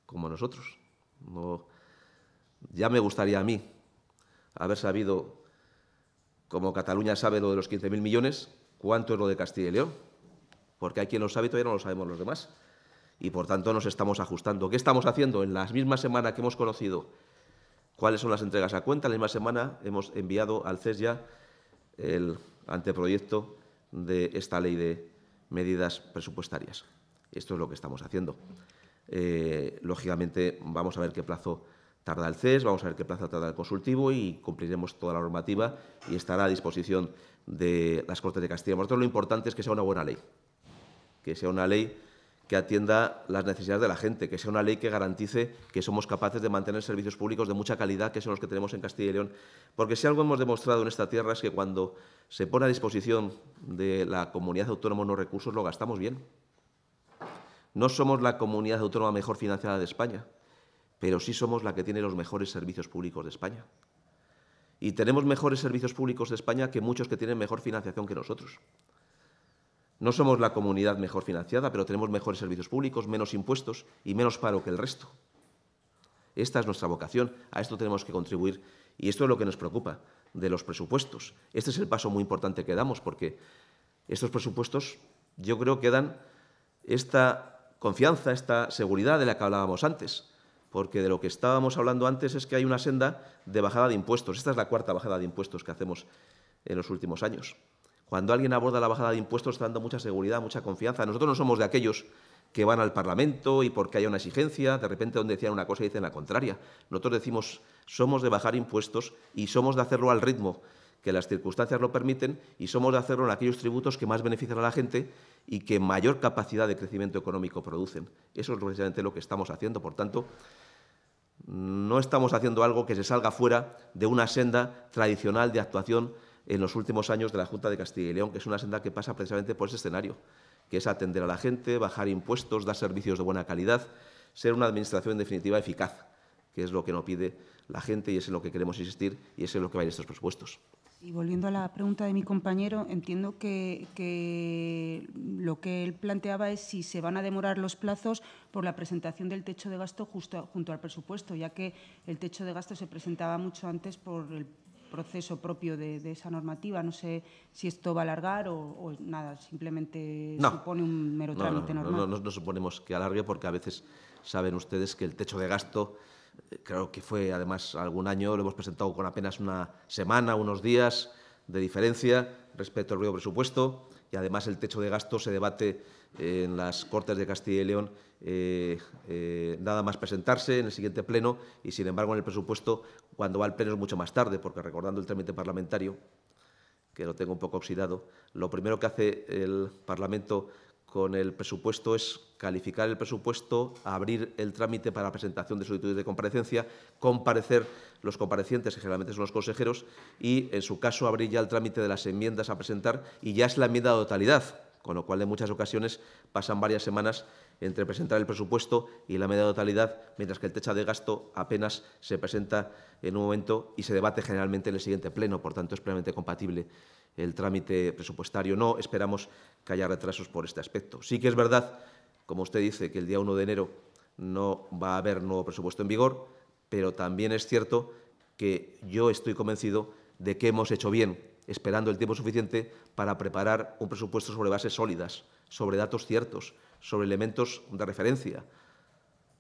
como nosotros. No, ya me gustaría a mí haber sabido, como Cataluña sabe lo de los 15.000 millones, cuánto es lo de Castilla y León, porque hay quien lo sabe y todavía no lo sabemos los demás y por tanto nos estamos ajustando. ¿Qué estamos haciendo? En las mismas semanas que hemos conocido cuáles son las entregas a cuenta, en la misma semana hemos enviado al CES ya el anteproyecto de esta ley de medidas presupuestarias. Esto es lo que estamos haciendo. Eh, lógicamente, vamos a ver qué plazo tarda el CES, vamos a ver qué plazo tarda el consultivo y cumpliremos toda la normativa y estará a disposición de las Cortes de Castilla. Por lo lo importante es que sea una buena ley, que sea una ley que atienda las necesidades de la gente, que sea una ley que garantice que somos capaces de mantener servicios públicos de mucha calidad, que son los que tenemos en Castilla y León. Porque si algo hemos demostrado en esta tierra es que cuando se pone a disposición de la comunidad autónoma unos recursos, lo gastamos bien. No somos la comunidad autónoma mejor financiada de España, pero sí somos la que tiene los mejores servicios públicos de España. Y tenemos mejores servicios públicos de España que muchos que tienen mejor financiación que nosotros. No somos la comunidad mejor financiada, pero tenemos mejores servicios públicos, menos impuestos y menos paro que el resto. Esta es nuestra vocación, a esto tenemos que contribuir y esto es lo que nos preocupa de los presupuestos. Este es el paso muy importante que damos porque estos presupuestos yo creo que dan esta confianza, esta seguridad de la que hablábamos antes, porque de lo que estábamos hablando antes es que hay una senda de bajada de impuestos. Esta es la cuarta bajada de impuestos que hacemos en los últimos años. Cuando alguien aborda la bajada de impuestos está dando mucha seguridad, mucha confianza. Nosotros no somos de aquellos que van al Parlamento y porque hay una exigencia, de repente donde decían una cosa y dicen la contraria. Nosotros decimos, somos de bajar impuestos y somos de hacerlo al ritmo que las circunstancias lo permiten y somos de hacerlo en aquellos tributos que más benefician a la gente y que mayor capacidad de crecimiento económico producen. Eso es precisamente lo que estamos haciendo. Por tanto, no estamos haciendo algo que se salga fuera de una senda tradicional de actuación en los últimos años de la Junta de Castilla y León, que es una senda que pasa precisamente por ese escenario, que es atender a la gente, bajar impuestos, dar servicios de buena calidad, ser una administración en definitiva eficaz, que es lo que nos pide la gente y es en lo que queremos insistir y es en lo que van estos presupuestos. Y volviendo a la pregunta de mi compañero, entiendo que, lo que él planteaba es si se van a demorar los plazos por la presentación del techo de gasto junto al presupuesto, ya que el techo de gasto se presentaba mucho antes por el proceso propio de, esa normativa. No sé si esto va a alargar o, nada, simplemente supone un mero trámite no, normal. No, no, suponemos que alargue porque a veces saben ustedes que el techo de gasto, eh, creo que fue además algún año, lo hemos presentado con apenas una semana, unos días de diferencia respecto al nuevo presupuesto y además el techo de gasto se debate en las Cortes de Castilla y León eh, eh, nada más presentarse en el siguiente pleno y, sin embargo, en el presupuesto, cuando va al pleno es mucho más tarde, porque recordando el trámite parlamentario, que lo tengo un poco oxidado, lo primero que hace el Parlamento con el presupuesto es calificar el presupuesto, abrir el trámite para la presentación de solicitudes de comparecencia, comparecer los comparecientes, que generalmente son los consejeros, y, en su caso, abrir ya el trámite de las enmiendas a presentar, y ya es la enmienda de totalidad con lo cual en muchas ocasiones pasan varias semanas entre presentar el presupuesto y la media totalidad, mientras que el techo de gasto apenas se presenta en un momento y se debate generalmente en el siguiente pleno. Por tanto, es plenamente compatible el trámite presupuestario. No esperamos que haya retrasos por este aspecto. Sí que es verdad, como usted dice, que el día 1 de enero no va a haber nuevo presupuesto en vigor, pero también es cierto que yo estoy convencido de que hemos hecho bien esperando el tiempo suficiente para preparar un presupuesto sobre bases sólidas, sobre datos ciertos, sobre elementos de referencia,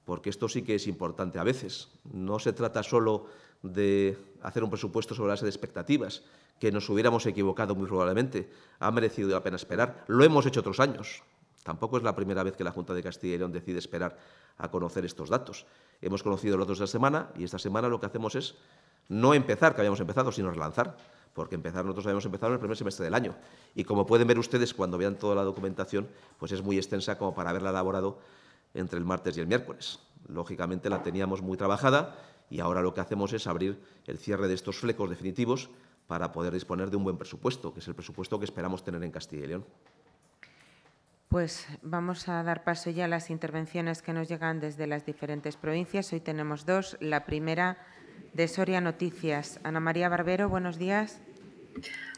porque esto sí que es importante a veces. No se trata solo de hacer un presupuesto sobre base de expectativas, que nos hubiéramos equivocado muy probablemente. Ha merecido la pena esperar. Lo hemos hecho otros años. Tampoco es la primera vez que la Junta de Castilla y León decide esperar a conocer estos datos. Hemos conocido los datos de la semana y esta semana lo que hacemos es no empezar, que habíamos empezado, sino relanzar porque empezar, nosotros habíamos empezado en el primer semestre del año. Y como pueden ver ustedes cuando vean toda la documentación, pues es muy extensa como para haberla elaborado entre el martes y el miércoles. Lógicamente la teníamos muy trabajada y ahora lo que hacemos es abrir el cierre de estos flecos definitivos para poder disponer de un buen presupuesto, que es el presupuesto que esperamos tener en Castilla y León. Pues vamos a dar paso ya a las intervenciones que nos llegan desde las diferentes provincias. Hoy tenemos dos. La primera de Soria Noticias. Ana María Barbero, buenos días.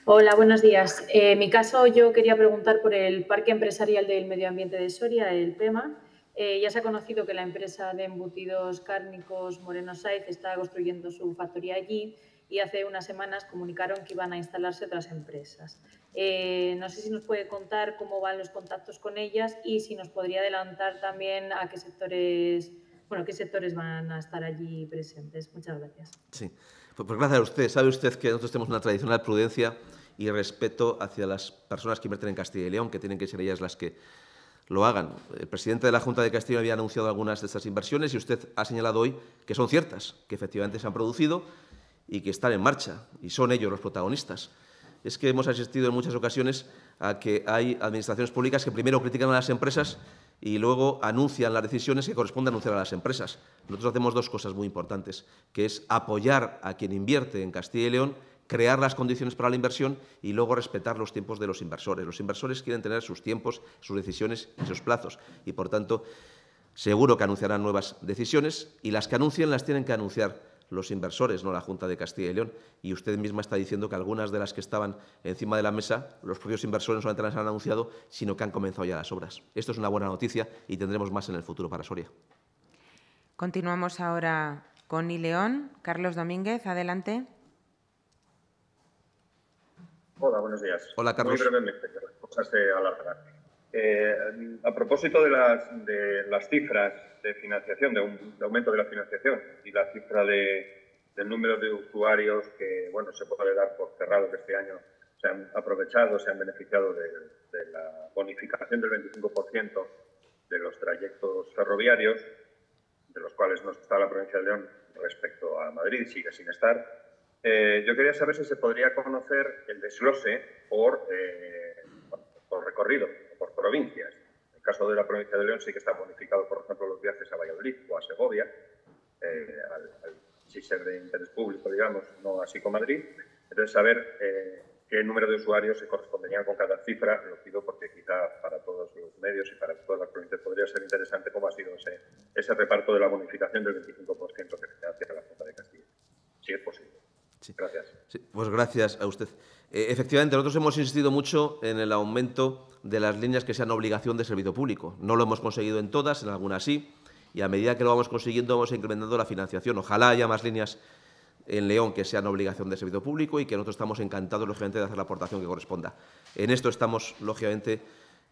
Hola, buenos días. Eh, en mi caso, yo quería preguntar por el Parque Empresarial del Medio Ambiente de Soria, el PEMA. Eh, ya se ha conocido que la empresa de embutidos cárnicos Moreno Saiz está construyendo su factoría allí y hace unas semanas comunicaron que iban a instalarse otras empresas. Eh, no sé si nos puede contar cómo van los contactos con ellas y si nos podría adelantar también a qué sectores bueno, qué sectores van a estar allí presentes. Muchas gracias. Sí, pues, pues, gracias a usted. Sabe usted que nosotros tenemos una tradicional prudencia y respeto hacia las personas que invierten en Castilla y León, que tienen que ser ellas las que lo hagan. El presidente de la Junta de Castilla había anunciado algunas de estas inversiones y usted ha señalado hoy que son ciertas, que efectivamente se han producido y que están en marcha, y son ellos los protagonistas. Es que hemos asistido en muchas ocasiones a que hay administraciones públicas que primero critican a las empresas y luego anuncian las decisiones que corresponde anunciar a las empresas. Nosotros hacemos dos cosas muy importantes, que es apoyar a quien invierte en Castilla y León, crear las condiciones para la inversión y luego respetar los tiempos de los inversores. Los inversores quieren tener sus tiempos, sus decisiones y sus plazos y, por tanto, seguro que anunciarán nuevas decisiones y las que anuncien las tienen que anunciar los inversores, no la Junta de Castilla y León. Y usted misma está diciendo que algunas de las que estaban encima de la mesa, los propios inversores no solamente las han anunciado, sino que han comenzado ya las obras. Esto es una buena noticia y tendremos más en el futuro para Soria. Continuamos ahora con Ileón. León. Carlos Domínguez, adelante. Hola, buenos días. Hola, Carlos. cosas eh, a propósito de las, cifras de financiación, de, un, aumento de la financiación y la cifra del número de usuarios que, bueno, se puede dar por cerrado que este año se han aprovechado, se han beneficiado de, la bonificación del 25% de los trayectos ferroviarios, de los cuales no está la provincia de León respecto a Madrid, sigue sin estar. Eh, yo quería saber si se podría conocer el desglose por, eh, por recorrido, provincias. En el caso de la provincia de León sí que está bonificado, por ejemplo, los viajes a Valladolid o a Segovia, eh, si ser de interés público, digamos, no así como Madrid. Entonces, saber eh, qué número de usuarios se corresponderían con cada cifra, lo pido porque quizá para todos los medios y para todas las provincias podría ser interesante cómo ha sido ese, reparto de la bonificación del 25% que se a la Junta de Castilla, si es posible. Gracias. pues gracias a usted. Eh, efectivamente, nosotros hemos insistido mucho en el aumento de las líneas que sean obligación de servicio público. No lo hemos conseguido en todas, en algunas sí, y a medida que lo vamos consiguiendo vamos incrementando la financiación. Ojalá haya más líneas en León que sean obligación de servicio público y que nosotros estamos encantados, lógicamente, de hacer la aportación que corresponda. En esto estamos, lógicamente,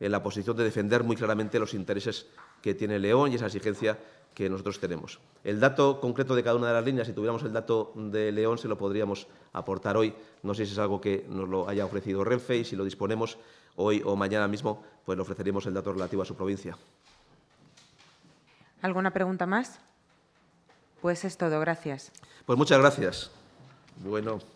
en la posición de defender muy claramente los intereses que tiene León y esa exigencia que nosotros tenemos. El dato concreto de cada una de las líneas, si tuviéramos el dato de León, se lo podríamos aportar hoy. No sé si es algo que nos lo haya ofrecido Renfe y si lo disponemos hoy o mañana mismo, pues le ofreceremos el dato relativo a su provincia. ¿Alguna pregunta más? Pues es todo, gracias. Pues muchas gracias. Bueno.